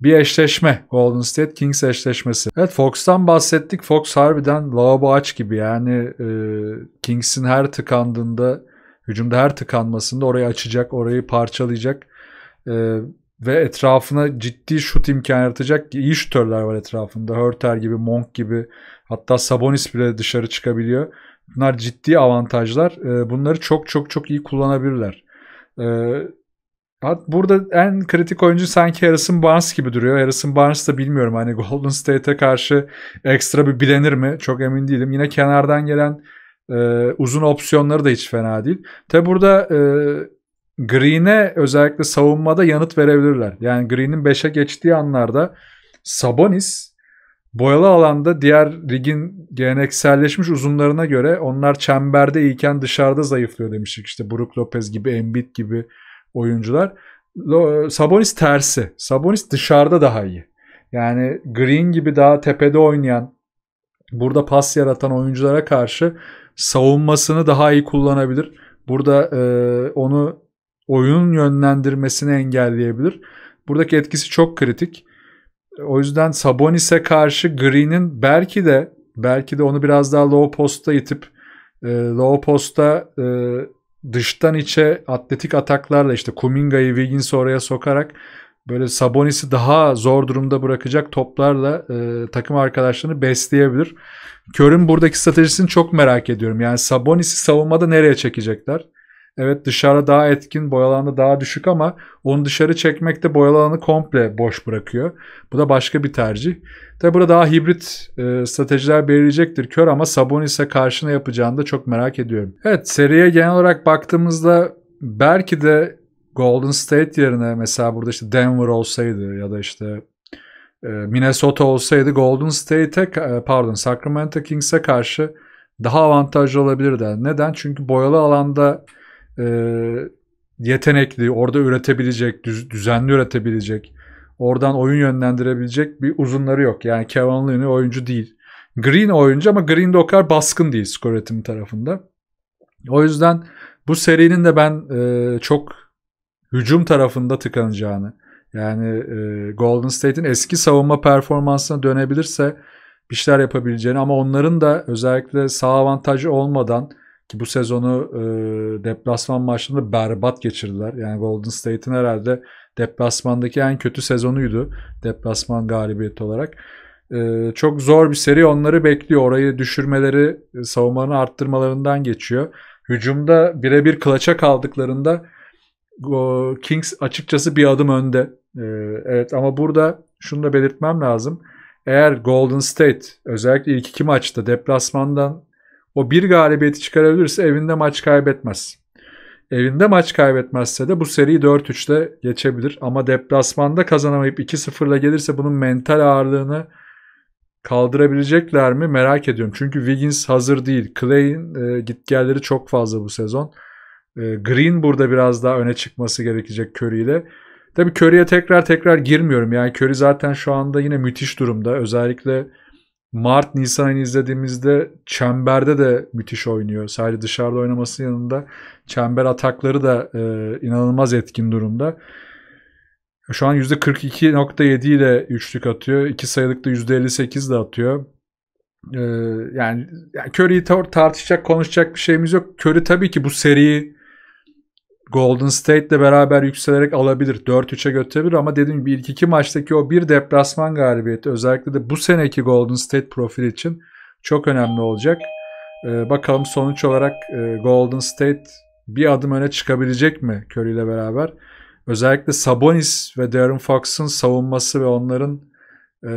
bir eşleşme. Golden State Kings eşleşmesi. Evet Fox'tan bahsettik. Fox harbiden lavabo aç gibi yani e, Kings'in her tıkandığında hücumda her tıkanmasında orayı açacak, orayı parçalayacak e, ve etrafına ciddi şut imkanı yaratacak iyi şutörler var etrafında. Hörter gibi, Monk gibi hatta Sabonis bile dışarı çıkabiliyor. Bunlar ciddi avantajlar. E, bunları çok çok çok iyi kullanabilirler. Ee, hat burada en kritik oyuncu sanki Harrison Barnes gibi duruyor. Harrison Barnes da bilmiyorum hani Golden State'e karşı ekstra bir bilenir mi? Çok emin değilim. Yine kenardan gelen e, uzun opsiyonları da hiç fena değil. Tabi burada e, Green'e özellikle savunmada yanıt verebilirler. Yani Green'in 5'e geçtiği anlarda Sabonis Boyalı alanda diğer ligin gelenekselleşmiş uzunlarına göre onlar çemberde iken dışarıda zayıflıyor demiştik. İşte Brook Lopez gibi, Embiid gibi oyuncular. Sabonis tersi. Sabonis dışarıda daha iyi. Yani Green gibi daha tepede oynayan, burada pas yaratan oyunculara karşı savunmasını daha iyi kullanabilir. Burada e, onu oyun yönlendirmesini engelleyebilir. Buradaki etkisi çok kritik. O yüzden Sabonis'e karşı Green'in belki de belki de onu biraz daha low posta itip e, low posta e, dıştan içe atletik ataklarla işte Kuminga'yı Wiggins'i oraya sokarak böyle Sabonis'i daha zor durumda bırakacak toplarla e, takım arkadaşlarını besleyebilir. Kör'ün buradaki stratejisini çok merak ediyorum. Yani Sabonis'i savunmada nereye çekecekler? Evet dışarı daha etkin, boy alanı daha düşük ama onu dışarı çekmek de boy alanı komple boş bırakıyor. Bu da başka bir tercih. Tabi burada daha hibrit e, stratejiler belirleyecektir. Kör ama sabun ise karşına yapacağını da çok merak ediyorum. Evet seriye genel olarak baktığımızda belki de Golden State yerine mesela burada işte Denver olsaydı ya da işte e, Minnesota olsaydı Golden State'e e, pardon Sacramento Kings'e karşı daha avantajlı olabilirdi. Neden? Çünkü boyalı alanda e, yetenekli, orada üretebilecek, düz, düzenli üretebilecek, oradan oyun yönlendirebilecek bir uzunları yok. Yani Kevin Looney oyuncu değil. Green oyuncu ama Green de o kadar baskın değil skor üretimi tarafında. O yüzden bu serinin de ben e, çok hücum tarafında tıkanacağını yani e, Golden State'in eski savunma performansına dönebilirse bir şeyler yapabileceğini ama onların da özellikle sağ avantajı olmadan ki bu sezonu e, deplasman maçlarında berbat geçirdiler. Yani Golden State'in herhalde deplasmandaki en kötü sezonuydu. Deplasman galibiyeti olarak. E, çok zor bir seri onları bekliyor. Orayı düşürmeleri, e, savunmalarını arttırmalarından geçiyor. Hücumda birebir klaça kaldıklarında o, Kings açıkçası bir adım önde. E, evet ama burada şunu da belirtmem lazım. Eğer Golden State özellikle ilk iki maçta deplasmandan o bir galibiyeti çıkarabilirse evinde maç kaybetmez. Evinde maç kaybetmezse de bu seri 4-3'le geçebilir. Ama deplasmanda kazanamayıp 2-0'la gelirse bunun mental ağırlığını kaldırabilecekler mi merak ediyorum. Çünkü Wiggins hazır değil. Clay'in e, gitgelleri çok fazla bu sezon. E, Green burada biraz daha öne çıkması gerekecek Curry ile. Tabii Curry'e tekrar tekrar girmiyorum. Yani Curry zaten şu anda yine müthiş durumda. Özellikle Mart Nisan izlediğimizde çemberde de müthiş oynuyor. Sadece dışarıda oynamasının yanında çember atakları da e, inanılmaz etkin durumda. Şu an %42.7 ile üçlük atıyor. 2 sayılıkta %58 de atıyor. Ee, yani, yani Curry'i tartışacak, konuşacak bir şeyimiz yok. Curry tabii ki bu seriyi Golden State'le beraber yükselerek alabilir. 4-3'e götürebilir ama dediğim gibi ilk iki maçtaki o bir deplasman galibiyeti özellikle de bu seneki Golden State profil için çok önemli olacak. Ee, bakalım sonuç olarak e, Golden State bir adım öne çıkabilecek mi Curry ile beraber? Özellikle Sabonis ve Darren Fox'un savunması ve onların e,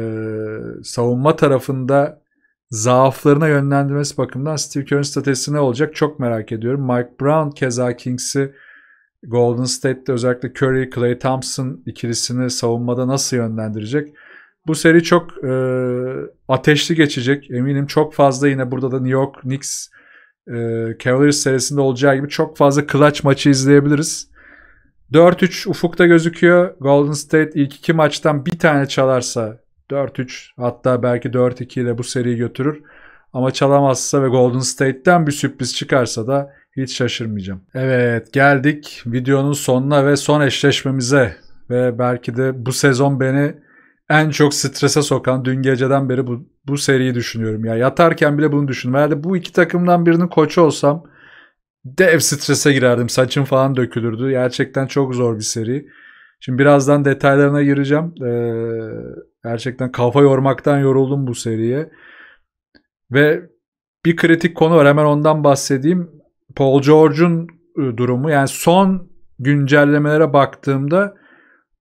savunma tarafında zaaflarına yönlendirmesi bakımından Steve Kerr'ın stratejisi ne olacak çok merak ediyorum. Mike Brown keza Kings'i Golden State'de özellikle Curry, Clay Thompson ikilisini savunmada nasıl yönlendirecek? Bu seri çok e, ateşli geçecek. Eminim çok fazla yine burada da New York Knicks e, Cavaliers serisinde olacağı gibi çok fazla clutch maçı izleyebiliriz. 4-3 ufukta gözüküyor. Golden State ilk iki maçtan bir tane çalarsa 4-3 hatta belki 4-2 ile bu seriyi götürür. Ama çalamazsa ve Golden State'den bir sürpriz çıkarsa da hiç şaşırmayacağım. Evet geldik videonun sonuna ve son eşleşmemize. Ve belki de bu sezon beni en çok strese sokan dün geceden beri bu, bu seriyi düşünüyorum. Ya yatarken bile bunu düşündüm. Herhalde bu iki takımdan birinin koçu olsam dev strese girerdim. Saçım falan dökülürdü. Gerçekten çok zor bir seri. Şimdi birazdan detaylarına gireceğim. Ee, gerçekten kafa yormaktan yoruldum bu seriye. Ve bir kritik konu var hemen ondan bahsedeyim. Paul George'un ıı, durumu yani son güncellemelere baktığımda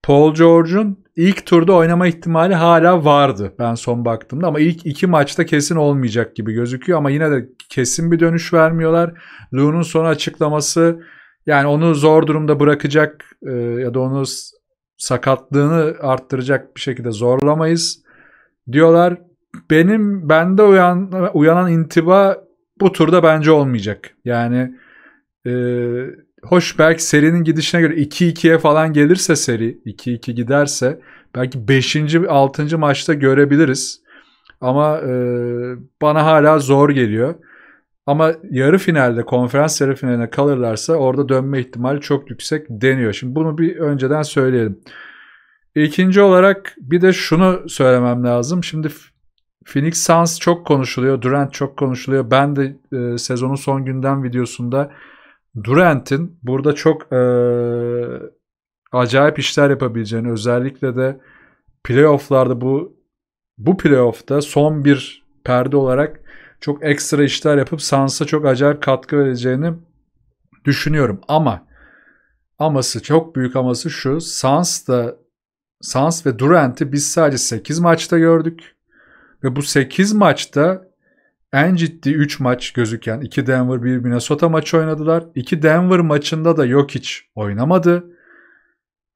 Paul George'un ilk turda oynama ihtimali hala vardı ben son baktığımda ama ilk iki maçta kesin olmayacak gibi gözüküyor ama yine de kesin bir dönüş vermiyorlar. Lou'nun son açıklaması yani onu zor durumda bırakacak e, ya da onu sakatlığını arttıracak bir şekilde zorlamayız diyorlar. Benim bende uyan, uyanan intiba bu turda bence olmayacak. Yani e, hoş belki serinin gidişine göre 2-2'ye falan gelirse seri 2-2 giderse belki 5. 6. maçta görebiliriz. Ama e, bana hala zor geliyor. Ama yarı finalde konferans yarı finaline kalırlarsa orada dönme ihtimali çok yüksek deniyor. Şimdi bunu bir önceden söyleyelim. İkinci olarak bir de şunu söylemem lazım. Şimdi Phoenix Suns çok konuşuluyor. Durant çok konuşuluyor. Ben de e, sezonun son günden videosunda Durant'in burada çok e, acayip işler yapabileceğini özellikle de playofflarda bu bu playoff'ta son bir perde olarak çok ekstra işler yapıp Suns'a çok acayip katkı vereceğini düşünüyorum. Ama aması çok büyük aması şu Suns da Suns ve Durant'i biz sadece 8 maçta gördük. Ve bu 8 maçta en ciddi 3 maç gözüken 2 Denver 1 Minnesota maçı oynadılar. 2 Denver maçında da yok hiç oynamadı.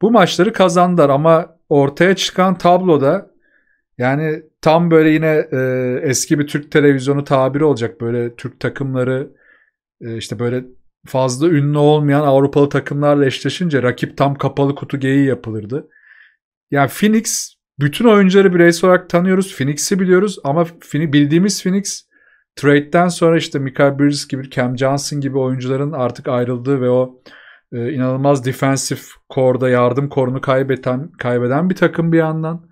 Bu maçları kazandılar ama ortaya çıkan tabloda yani tam böyle yine e, eski bir Türk televizyonu tabiri olacak. Böyle Türk takımları e, işte böyle fazla ünlü olmayan Avrupalı takımlarla eşleşince rakip tam kapalı kutu geyiği yapılırdı. Yani Phoenix bütün oyuncuları bireysel olarak tanıyoruz. Phoenix'i biliyoruz ama bildiğimiz Phoenix trade'den sonra işte Michael Bridges gibi Cam Johnson gibi oyuncuların artık ayrıldığı ve o e, inanılmaz defensif korda yardım korunu kaybeten kaybeden bir takım bir yandan.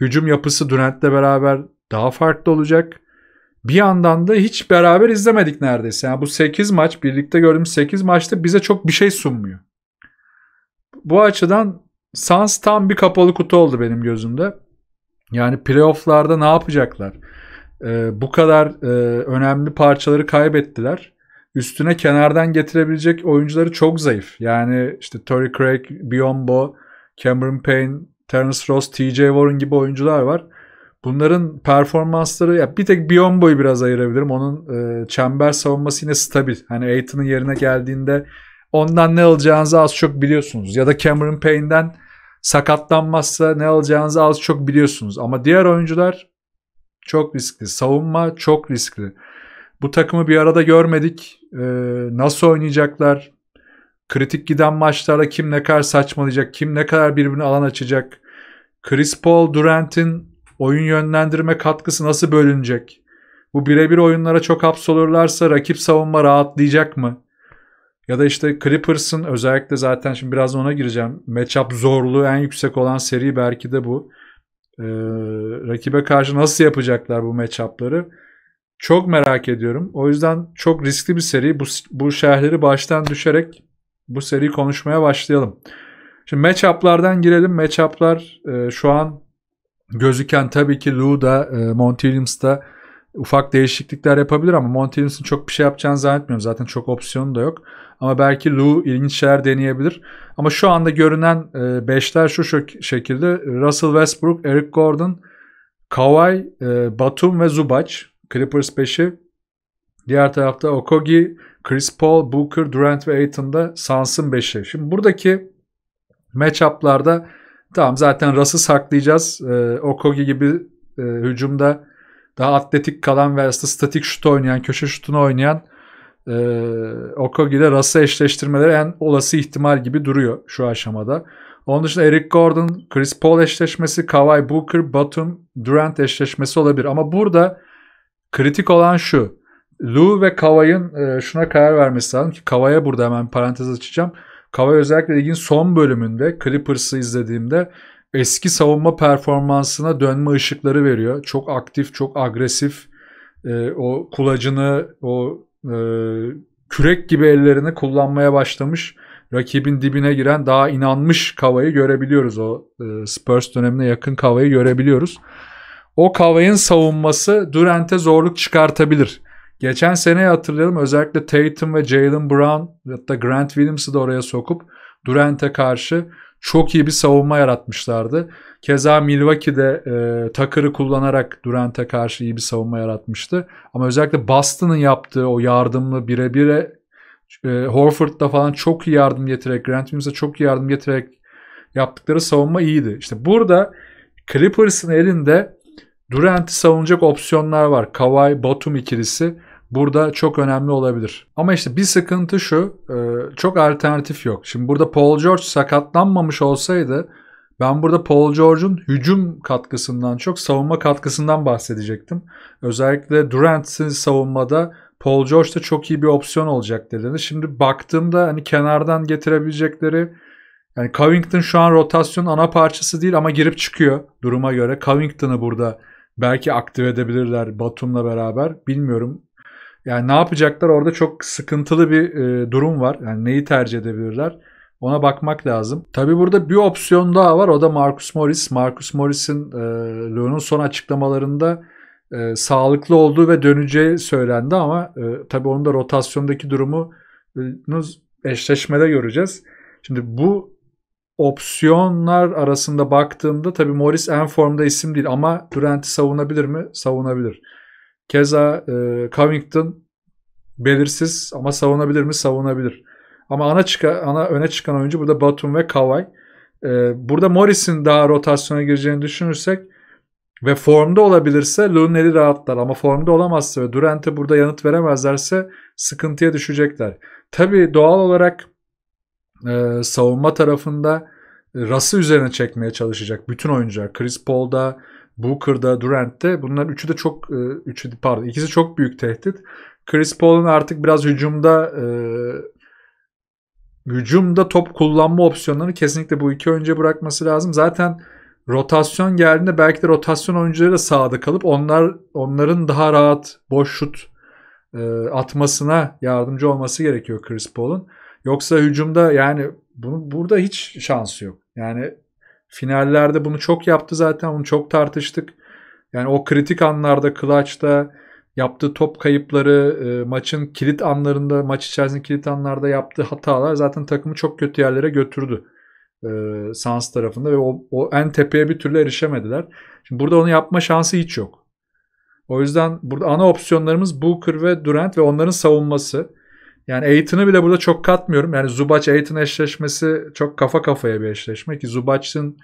Hücum yapısı Durant'le beraber daha farklı olacak. Bir yandan da hiç beraber izlemedik neredeyse. Yani bu 8 maç birlikte gördüğümüz 8 maçta bize çok bir şey sunmuyor. Bu açıdan Suns tam bir kapalı kutu oldu benim gözümde. Yani playofflarda ne yapacaklar? Ee, bu kadar e, önemli parçaları kaybettiler. Üstüne kenardan getirebilecek oyuncuları çok zayıf. Yani işte Torrey Craig, Biombo, Cameron Payne, Terence Ross, TJ Warren gibi oyuncular var. Bunların performansları ya bir tek Biombo'yu biraz ayırabilirim. Onun e, çember savunması yine stabil. Hani Aiton'un yerine geldiğinde Ondan ne alacağınızı az çok biliyorsunuz. Ya da Cameron Payne'den sakatlanmazsa ne alacağınızı az çok biliyorsunuz. Ama diğer oyuncular çok riskli. Savunma çok riskli. Bu takımı bir arada görmedik. Ee, nasıl oynayacaklar? Kritik giden maçlarda kim ne kadar saçmalayacak? Kim ne kadar birbirine alan açacak? Chris Paul, Durant'in oyun yönlendirme katkısı nasıl bölünecek? Bu birebir oyunlara çok hapsolurlarsa rakip savunma rahatlayacak mı? Ya da işte Clippers'ın özellikle zaten şimdi biraz ona gireceğim. Matchup zorluğu en yüksek olan seri belki de bu. Ee, rakibe karşı nasıl yapacaklar bu matchup'ları? Çok merak ediyorum. O yüzden çok riskli bir seri. Bu, bu şehirleri baştan düşerek bu seri konuşmaya başlayalım. Şimdi matchup'lardan girelim. Matchup'lar e, şu an gözüken tabii ki Luda e, Monty Williams'da ufak değişiklikler yapabilir ama Monty Williams'ın çok bir şey yapacağını zannetmiyorum. Zaten çok opsiyonu da yok. Ama belki Lou ilginç şeyler deneyebilir. Ama şu anda görünen e, beşler şu şekilde. Russell Westbrook, Eric Gordon, Kawhi, e, Batum ve Zubac. Clippers 5'i. Diğer tarafta Okogi, Chris Paul, Booker, Durant ve Aiton'da sansın 5'i. Şimdi buradaki matchup'larda tamam zaten Russ'ı saklayacağız. E, Okogi gibi e, hücumda daha atletik kalan ve statik şut oynayan, köşe şutunu oynayan e, ee, Okogi ile Russ'ı eşleştirmeleri en olası ihtimal gibi duruyor şu aşamada. Onun dışında Eric Gordon, Chris Paul eşleşmesi, Kawhi Booker, Batum, Durant eşleşmesi olabilir. Ama burada kritik olan şu. Lou ve Kawhi'nin e, şuna karar vermesi lazım ki Kawhi'ye burada hemen parantez açacağım. Kawhi özellikle ligin son bölümünde Clippers'ı izlediğimde eski savunma performansına dönme ışıkları veriyor. Çok aktif, çok agresif. E, o kulacını, o e, kürek gibi ellerini kullanmaya başlamış rakibin dibine giren daha inanmış kavayı görebiliyoruz. O e, Spurs dönemine yakın kavayı görebiliyoruz. O kavayın savunması Durant'e zorluk çıkartabilir. Geçen sene hatırlayalım özellikle Tatum ve Jalen Brown hatta Grant Williams'ı da oraya sokup Durant'e karşı çok iyi bir savunma yaratmışlardı. Keza Milwaukee'de e, Tucker'ı kullanarak Durant'e karşı iyi bir savunma yaratmıştı. Ama özellikle Boston'ın yaptığı o yardımlı birebire e, Horford'da falan çok iyi yardım getirerek, Grant Williams'a çok iyi yardım getirerek yaptıkları savunma iyiydi. İşte burada Clippers'ın elinde Durant'i savunacak opsiyonlar var. Kawhi Batum ikilisi burada çok önemli olabilir. Ama işte bir sıkıntı şu e, çok alternatif yok. Şimdi burada Paul George sakatlanmamış olsaydı ben burada Paul George'un hücum katkısından çok savunma katkısından bahsedecektim. Özellikle Durant'in savunmada Paul George da çok iyi bir opsiyon olacak dedi. Şimdi baktığımda hani kenardan getirebilecekleri yani Covington şu an rotasyon ana parçası değil ama girip çıkıyor duruma göre. Covington'ı burada belki aktive edebilirler Batum'la beraber. Bilmiyorum yani ne yapacaklar orada çok sıkıntılı bir e, durum var. Yani neyi tercih edebilirler? Ona bakmak lazım. Tabi burada bir opsiyon daha var. O da Marcus Morris. Marcus Morris'in e, Leon'un son açıklamalarında e, sağlıklı olduğu ve döneceği söylendi ama e, tabi onun da rotasyondaki durumu eşleşmede göreceğiz. Şimdi bu opsiyonlar arasında baktığımda tabi Morris en formda isim değil ama Durant'i savunabilir mi? Savunabilir. Keza e, Covington belirsiz ama savunabilir mi? Savunabilir. Ama ana, çıka, ana öne çıkan oyuncu burada Batum ve Kawhi. E, burada Morris'in daha rotasyona gireceğini düşünürsek ve formda olabilirse Lu'nun eli rahatlar ama formda olamazsa ve Durant'e burada yanıt veremezlerse sıkıntıya düşecekler. Tabi doğal olarak e, savunma tarafında e, Russ'ı üzerine çekmeye çalışacak bütün oyuncular. Chris Paul'da, Booker'da, Durant'te bunların üçü de çok e, üçü pardon ikisi çok büyük tehdit. Chris Paul'un artık biraz hücumda e, hücumda top kullanma opsiyonlarını kesinlikle bu iki önce bırakması lazım. Zaten rotasyon geldiğinde belki de rotasyon oyuncuları da sahada kalıp onlar onların daha rahat boş şut e, atmasına yardımcı olması gerekiyor Chris Paul'un. Yoksa hücumda yani bunu burada hiç şansı yok. Yani Finallerde bunu çok yaptı zaten. Onu çok tartıştık. Yani o kritik anlarda Clutch'ta yaptığı top kayıpları, e, maçın kilit anlarında, maç içerisinde kilit anlarda yaptığı hatalar zaten takımı çok kötü yerlere götürdü. E, Sans tarafında ve o, o en tepeye bir türlü erişemediler. Şimdi burada onu yapma şansı hiç yok. O yüzden burada ana opsiyonlarımız Booker ve Durant ve onların savunması. Yani Aiton'u bile burada çok katmıyorum. Yani Zubac Aiton eşleşmesi çok kafa kafaya bir eşleşme ki Zubac'ın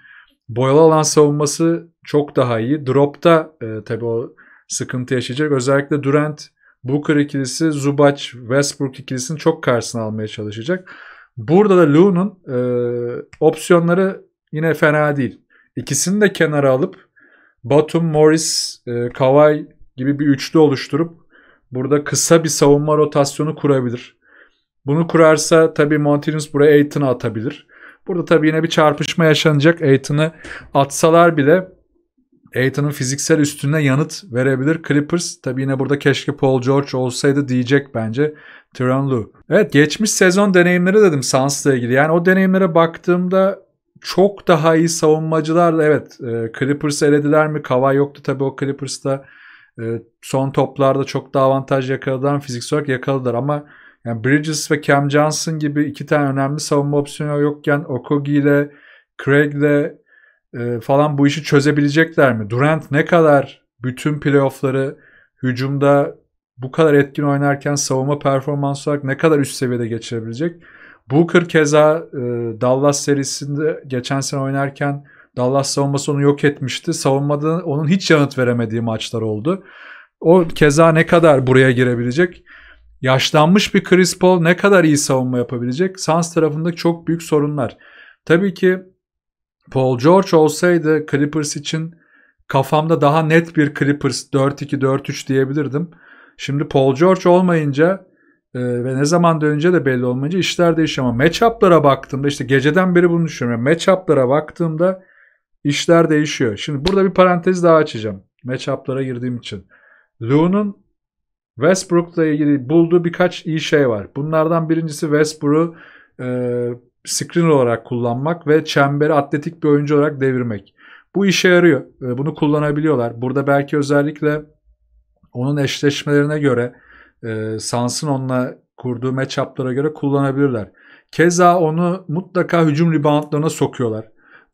boyalı alan savunması çok daha iyi. Drop'ta e, tabii o sıkıntı yaşayacak. Özellikle Durant, Booker ikilisi, Zubac, Westbrook ikilisini çok karşısına almaya çalışacak. Burada da Lou'nun e, opsiyonları yine fena değil. İkisini de kenara alıp Batum, Morris, e, Kawhi gibi bir üçlü oluşturup Burada kısa bir savunma rotasyonu kurabilir. Bunu kurarsa tabii Montinus buraya Aiton'u atabilir. Burada tabii yine bir çarpışma yaşanacak. Aiton'u atsalar bile Aiton'un fiziksel üstüne yanıt verebilir Clippers. Tabii yine burada keşke Paul George olsaydı diyecek bence Tyron Lue. Evet geçmiş sezon deneyimleri dedim Suns'la ilgili. Yani o deneyimlere baktığımda çok daha iyi savunmacılarla evet e, Clippers'ı elediler mi? Kava yoktu tabii o Clippers'ta. Ee, son toplarda çok daha avantaj yakaladılar fiziksel olarak yakaladılar ama yani Bridges ve Cam Johnson gibi iki tane önemli savunma opsiyonu yokken Okogi ile Craig ile e, falan bu işi çözebilecekler mi? Durant ne kadar bütün playoffları hücumda bu kadar etkin oynarken savunma performansı olarak ne kadar üst seviyede geçirebilecek? Booker keza e, Dallas serisinde geçen sene oynarken Dallas savunması onu yok etmişti. Savunmada onun hiç yanıt veremediği maçlar oldu. O keza ne kadar buraya girebilecek? Yaşlanmış bir Chris Paul ne kadar iyi savunma yapabilecek? Sans tarafında çok büyük sorunlar. Tabii ki Paul George olsaydı Clippers için kafamda daha net bir Clippers 4-2-4-3 diyebilirdim. Şimdi Paul George olmayınca e, ve ne zaman dönünce de belli olmayınca işler değişiyor ama matchup'lara baktığımda işte geceden beri bunu düşünüyorum. Matchup'lara baktığımda İşler değişiyor. Şimdi burada bir parantez daha açacağım. Matchup'lara girdiğim için. Lou'nun Westbrook'la ilgili bulduğu birkaç iyi şey var. Bunlardan birincisi Westbrook'u e, screen olarak kullanmak ve çemberi atletik bir oyuncu olarak devirmek. Bu işe yarıyor. E, bunu kullanabiliyorlar. Burada belki özellikle onun eşleşmelerine göre e, Sans'ın onunla kurduğu matchup'lara göre kullanabilirler. Keza onu mutlaka hücum reboundlarına sokuyorlar.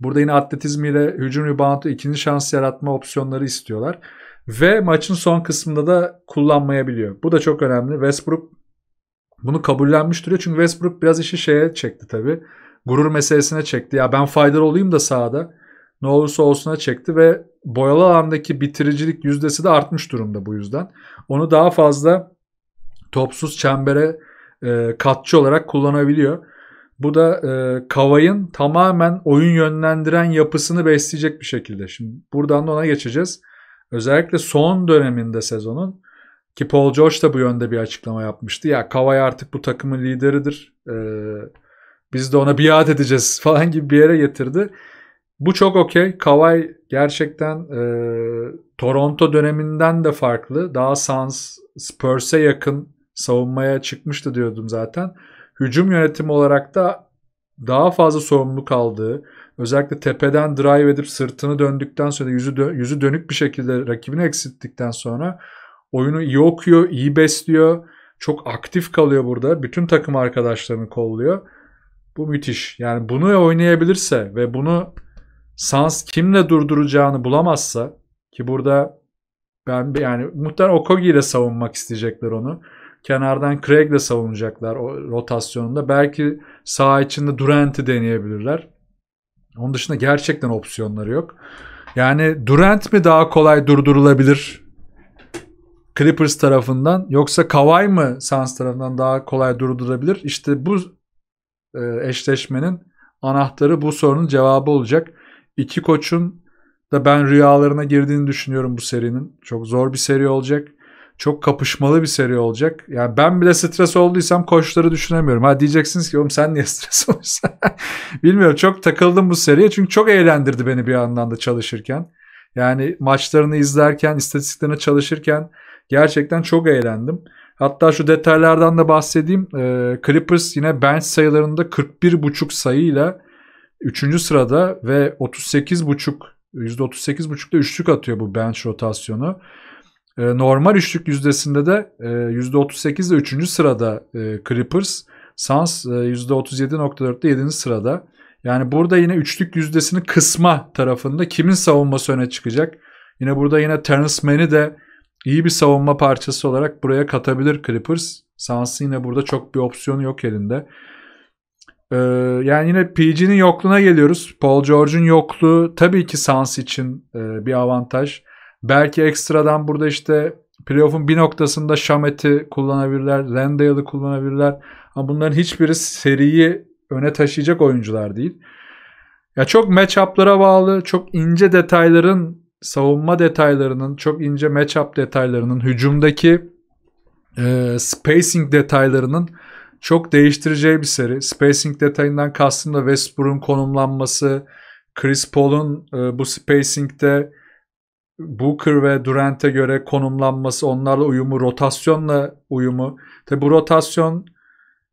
Burada yine atletizmiyle hücum reboundu ikinci şans yaratma opsiyonları istiyorlar. Ve maçın son kısmında da kullanmayabiliyor. Bu da çok önemli. Westbrook bunu kabullenmiş duruyor. Çünkü Westbrook biraz işi şeye çekti tabii. Gurur meselesine çekti. Ya ben faydalı olayım da sahada. Ne olursa olsuna çekti ve boyalı alandaki bitiricilik yüzdesi de artmış durumda bu yüzden. Onu daha fazla topsuz çembere e, katçı olarak kullanabiliyor. Bu da e, Kavay'ın tamamen oyun yönlendiren yapısını besleyecek bir şekilde. Şimdi buradan da ona geçeceğiz. Özellikle son döneminde sezonun ki Paul George da bu yönde bir açıklama yapmıştı. Ya Kavay artık bu takımın lideridir. E, biz de ona biat edeceğiz falan gibi bir yere getirdi. Bu çok okey. Kavay gerçekten e, Toronto döneminden de farklı. Daha Suns, Spurs'e yakın savunmaya çıkmıştı diyordum zaten hücum yönetimi olarak da daha fazla sorumluluk aldığı, özellikle tepeden drive edip sırtını döndükten sonra yüzü, dö- yüzü dönük bir şekilde rakibini eksilttikten sonra oyunu iyi okuyor, iyi besliyor, çok aktif kalıyor burada. Bütün takım arkadaşlarını kolluyor. Bu müthiş. Yani bunu oynayabilirse ve bunu Sans kimle durduracağını bulamazsa ki burada ben yani muhtemelen Okogi ile savunmak isteyecekler onu. Kenardan Craig'le savunacaklar o rotasyonunda. Belki sağ içinde Durant'i deneyebilirler. Onun dışında gerçekten opsiyonları yok. Yani Durant mi daha kolay durdurulabilir Clippers tarafından yoksa Kawhi mı Suns tarafından daha kolay durdurulabilir? İşte bu e, eşleşmenin anahtarı bu sorunun cevabı olacak. İki koçun da ben rüyalarına girdiğini düşünüyorum bu serinin. Çok zor bir seri olacak çok kapışmalı bir seri olacak. Yani ben bile stres olduysam koçları düşünemiyorum. Ha diyeceksiniz ki oğlum sen niye stres olursun? Bilmiyorum çok takıldım bu seriye çünkü çok eğlendirdi beni bir yandan da çalışırken. Yani maçlarını izlerken, istatistiklerini çalışırken gerçekten çok eğlendim. Hatta şu detaylardan da bahsedeyim. Ee, Clippers yine bench sayılarında 41.5 sayıyla 3. sırada ve 38.5 %38.5'da üçlük atıyor bu bench rotasyonu. E, normal üçlük yüzdesinde de %38 ile 3. sırada e, Clippers. Suns %37.4'te e, 7. sırada. Yani burada yine üçlük yüzdesini kısma tarafında kimin savunması öne çıkacak? Yine burada yine Terence Mann'i de iyi bir savunma parçası olarak buraya katabilir Clippers. Suns'ın yine burada çok bir opsiyonu yok elinde. yani yine PG'nin yokluğuna geliyoruz. Paul George'un yokluğu tabii ki Suns için bir avantaj. Belki ekstradan burada işte playoff'un bir noktasında Şamet'i kullanabilirler. Landale'ı kullanabilirler. Ama bunların hiçbiri seriyi öne taşıyacak oyuncular değil. Ya çok matchup'lara bağlı, çok ince detayların, savunma detaylarının, çok ince matchup detaylarının, hücumdaki e, spacing detaylarının çok değiştireceği bir seri. Spacing detayından kastım da Westbrook'un konumlanması, Chris Paul'un e, bu spacing'de Booker ve Durant'e göre konumlanması, onlarla uyumu, rotasyonla uyumu. Tabi bu rotasyon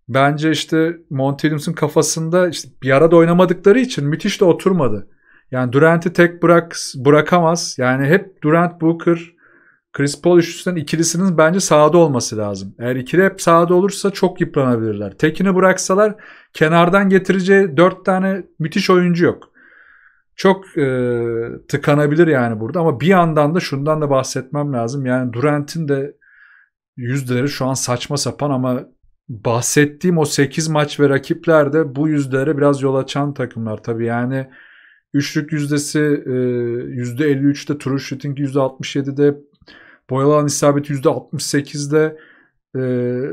bence işte Monty Williams'ın kafasında işte bir arada oynamadıkları için müthiş de oturmadı. Yani Durant'i tek bırak bırakamaz. Yani hep Durant, Booker, Chris Paul üçlüsünden ikilisinin bence sahada olması lazım. Eğer ikili hep sahada olursa çok yıpranabilirler. Tekini bıraksalar kenardan getireceği dört tane müthiş oyuncu yok. Çok e, tıkanabilir yani burada ama bir yandan da şundan da bahsetmem lazım. Yani Durant'in de yüzdeleri şu an saçma sapan ama bahsettiğim o 8 maç ve rakipler de bu yüzdelere biraz yol açan takımlar. Tabii yani üçlük yüzdesi e, %53'te, true shooting %67'de, boyalan isabeti %68'de, e,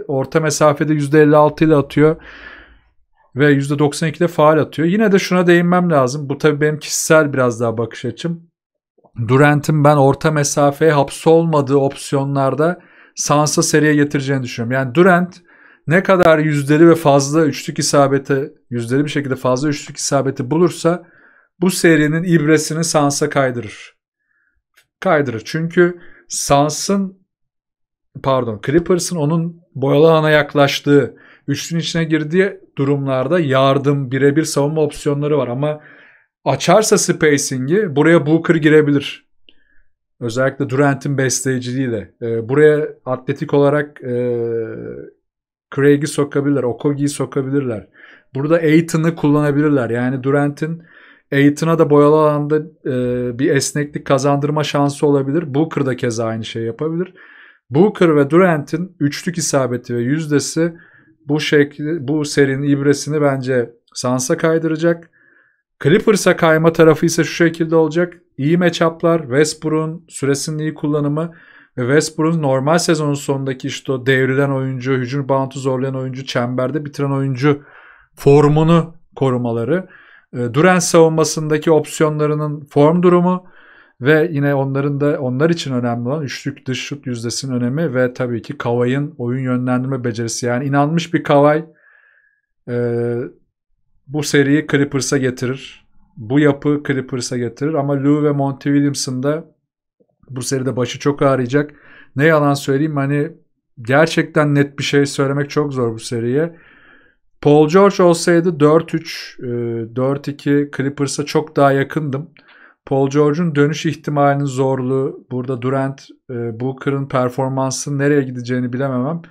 orta mesafede %56 ile atıyor ve %92'de faal atıyor. Yine de şuna değinmem lazım. Bu tabii benim kişisel biraz daha bakış açım. Durant'ın ben orta mesafeye hapsolmadığı opsiyonlarda Sansa seriye getireceğini düşünüyorum. Yani Durant ne kadar yüzdeli ve fazla üçlük isabeti, yüzdeli bir şekilde fazla üçlük isabeti bulursa bu serinin ibresini Sansa kaydırır. Kaydırır. Çünkü Sans'ın pardon Clippers'ın onun Boyalıhan'a yaklaştığı, üçlünün içine girdiği durumlarda yardım, birebir savunma opsiyonları var ama açarsa spacing'i buraya Booker girebilir. Özellikle Durant'in besleyiciliğiyle. E, ee, buraya atletik olarak e, Craig'i sokabilirler, Okogi'yi sokabilirler. Burada Aiton'ı kullanabilirler. Yani Durant'in Aiton'a da boyalı alanda e, bir esneklik kazandırma şansı olabilir. Booker da keza aynı şey yapabilir. Booker ve Durant'in üçlük isabeti ve yüzdesi bu şekli bu serinin ibresini bence Sansa kaydıracak. Clippers'a kayma tarafı ise şu şekilde olacak. İyi matchup'lar, Westbrook'un süresinin iyi kullanımı ve Westbrook'un normal sezonun sonundaki işte o devrilen oyuncu, hücum bantu zorlayan oyuncu, çemberde bitiren oyuncu formunu korumaları. Ee, Duren savunmasındaki opsiyonlarının form durumu ve yine onların da onlar için önemli olan üçlük dış şut yüzdesinin önemi ve tabii ki Kavay'ın oyun yönlendirme becerisi. Yani inanmış bir Kavay e, bu seriyi Clippers'a getirir. Bu yapı Clippers'a getirir ama Lou ve Monty Williamson da bu seride başı çok ağrıyacak. Ne yalan söyleyeyim hani gerçekten net bir şey söylemek çok zor bu seriye. Paul George olsaydı 4-3, 4-2 e, Clippers'a çok daha yakındım. Paul George'un dönüş ihtimalinin zorluğu, burada Durant, e, Booker'ın performansının nereye gideceğini bilememem.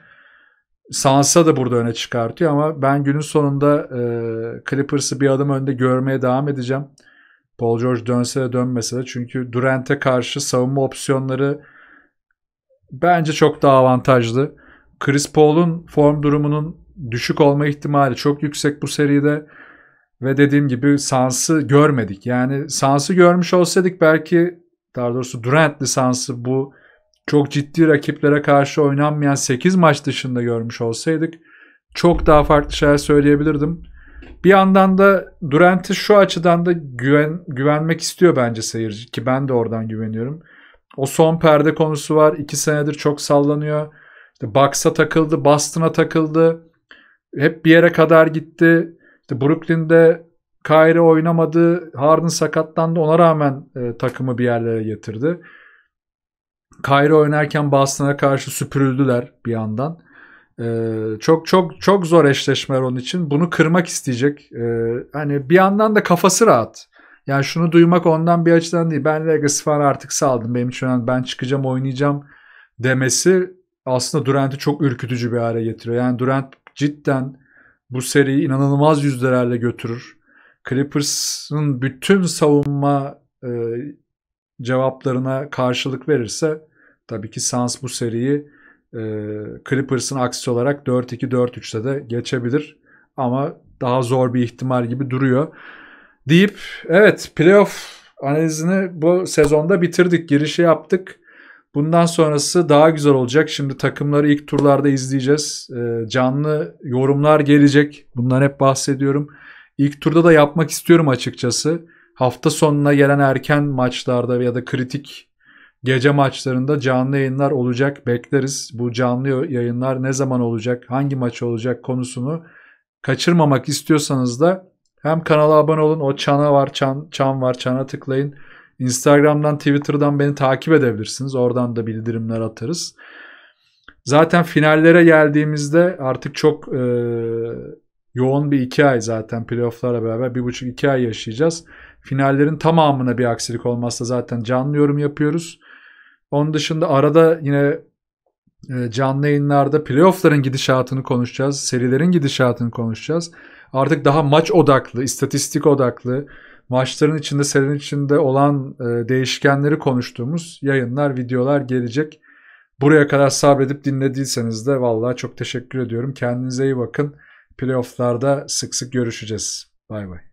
Sansa da burada öne çıkartıyor ama ben günün sonunda e, Clippers'ı bir adım önde görmeye devam edeceğim. Paul George dönse de dönmese de çünkü Durant'e karşı savunma opsiyonları bence çok daha avantajlı. Chris Paul'un form durumunun düşük olma ihtimali çok yüksek bu seride. Ve dediğim gibi Sans'ı görmedik. Yani Sans'ı görmüş olsaydık belki daha doğrusu Durant lisansı bu çok ciddi rakiplere karşı oynanmayan 8 maç dışında görmüş olsaydık çok daha farklı şeyler söyleyebilirdim. Bir yandan da Durant'i şu açıdan da güven, güvenmek istiyor bence seyirci ki ben de oradan güveniyorum. O son perde konusu var. 2 senedir çok sallanıyor. İşte Bucks'a takıldı, Boston'a takıldı. Hep bir yere kadar gitti. Brooklyn'de Kyrie oynamadı. Harden sakatlandı. Ona rağmen e, takımı bir yerlere getirdi. Kyrie oynarken Boston'a karşı süpürüldüler bir yandan. E, çok çok çok zor eşleşmeler onun için. Bunu kırmak isteyecek. E, hani bir yandan da kafası rahat. Yani şunu duymak ondan bir açıdan değil. Ben Legacy falan artık saldım. Benim için önemli. Ben çıkacağım oynayacağım demesi aslında Durant'i çok ürkütücü bir hale getiriyor. Yani Durant cidden bu seriyi inanılmaz yüzdelerle götürür. Clippers'ın bütün savunma e, cevaplarına karşılık verirse tabii ki sans bu seriyi e, Clippers'ın aksi olarak 4-2-4-3'te de geçebilir. Ama daha zor bir ihtimal gibi duruyor. Deyip evet playoff analizini bu sezonda bitirdik. Girişi yaptık. Bundan sonrası daha güzel olacak. Şimdi takımları ilk turlarda izleyeceğiz. Ee, canlı yorumlar gelecek. Bundan hep bahsediyorum. İlk turda da yapmak istiyorum açıkçası. Hafta sonuna gelen erken maçlarda ya da kritik gece maçlarında canlı yayınlar olacak. Bekleriz. Bu canlı yayınlar ne zaman olacak, hangi maç olacak konusunu kaçırmamak istiyorsanız da hem kanala abone olun. O çana var, çan, çan var. Çana tıklayın. Instagram'dan, Twitter'dan beni takip edebilirsiniz. Oradan da bildirimler atarız. Zaten finallere geldiğimizde artık çok e, yoğun bir iki ay zaten playofflara beraber bir buçuk iki ay yaşayacağız. Finallerin tamamına bir aksilik olmazsa zaten canlı yorum yapıyoruz. Onun dışında arada yine e, canlı yayınlarda playoffların gidişatını konuşacağız. Serilerin gidişatını konuşacağız. Artık daha maç odaklı, istatistik odaklı, maçların içinde, serinin içinde olan e, değişkenleri konuştuğumuz yayınlar, videolar gelecek. Buraya kadar sabredip dinlediyseniz de vallahi çok teşekkür ediyorum. Kendinize iyi bakın. Playoff'larda sık sık görüşeceğiz. Bay bay.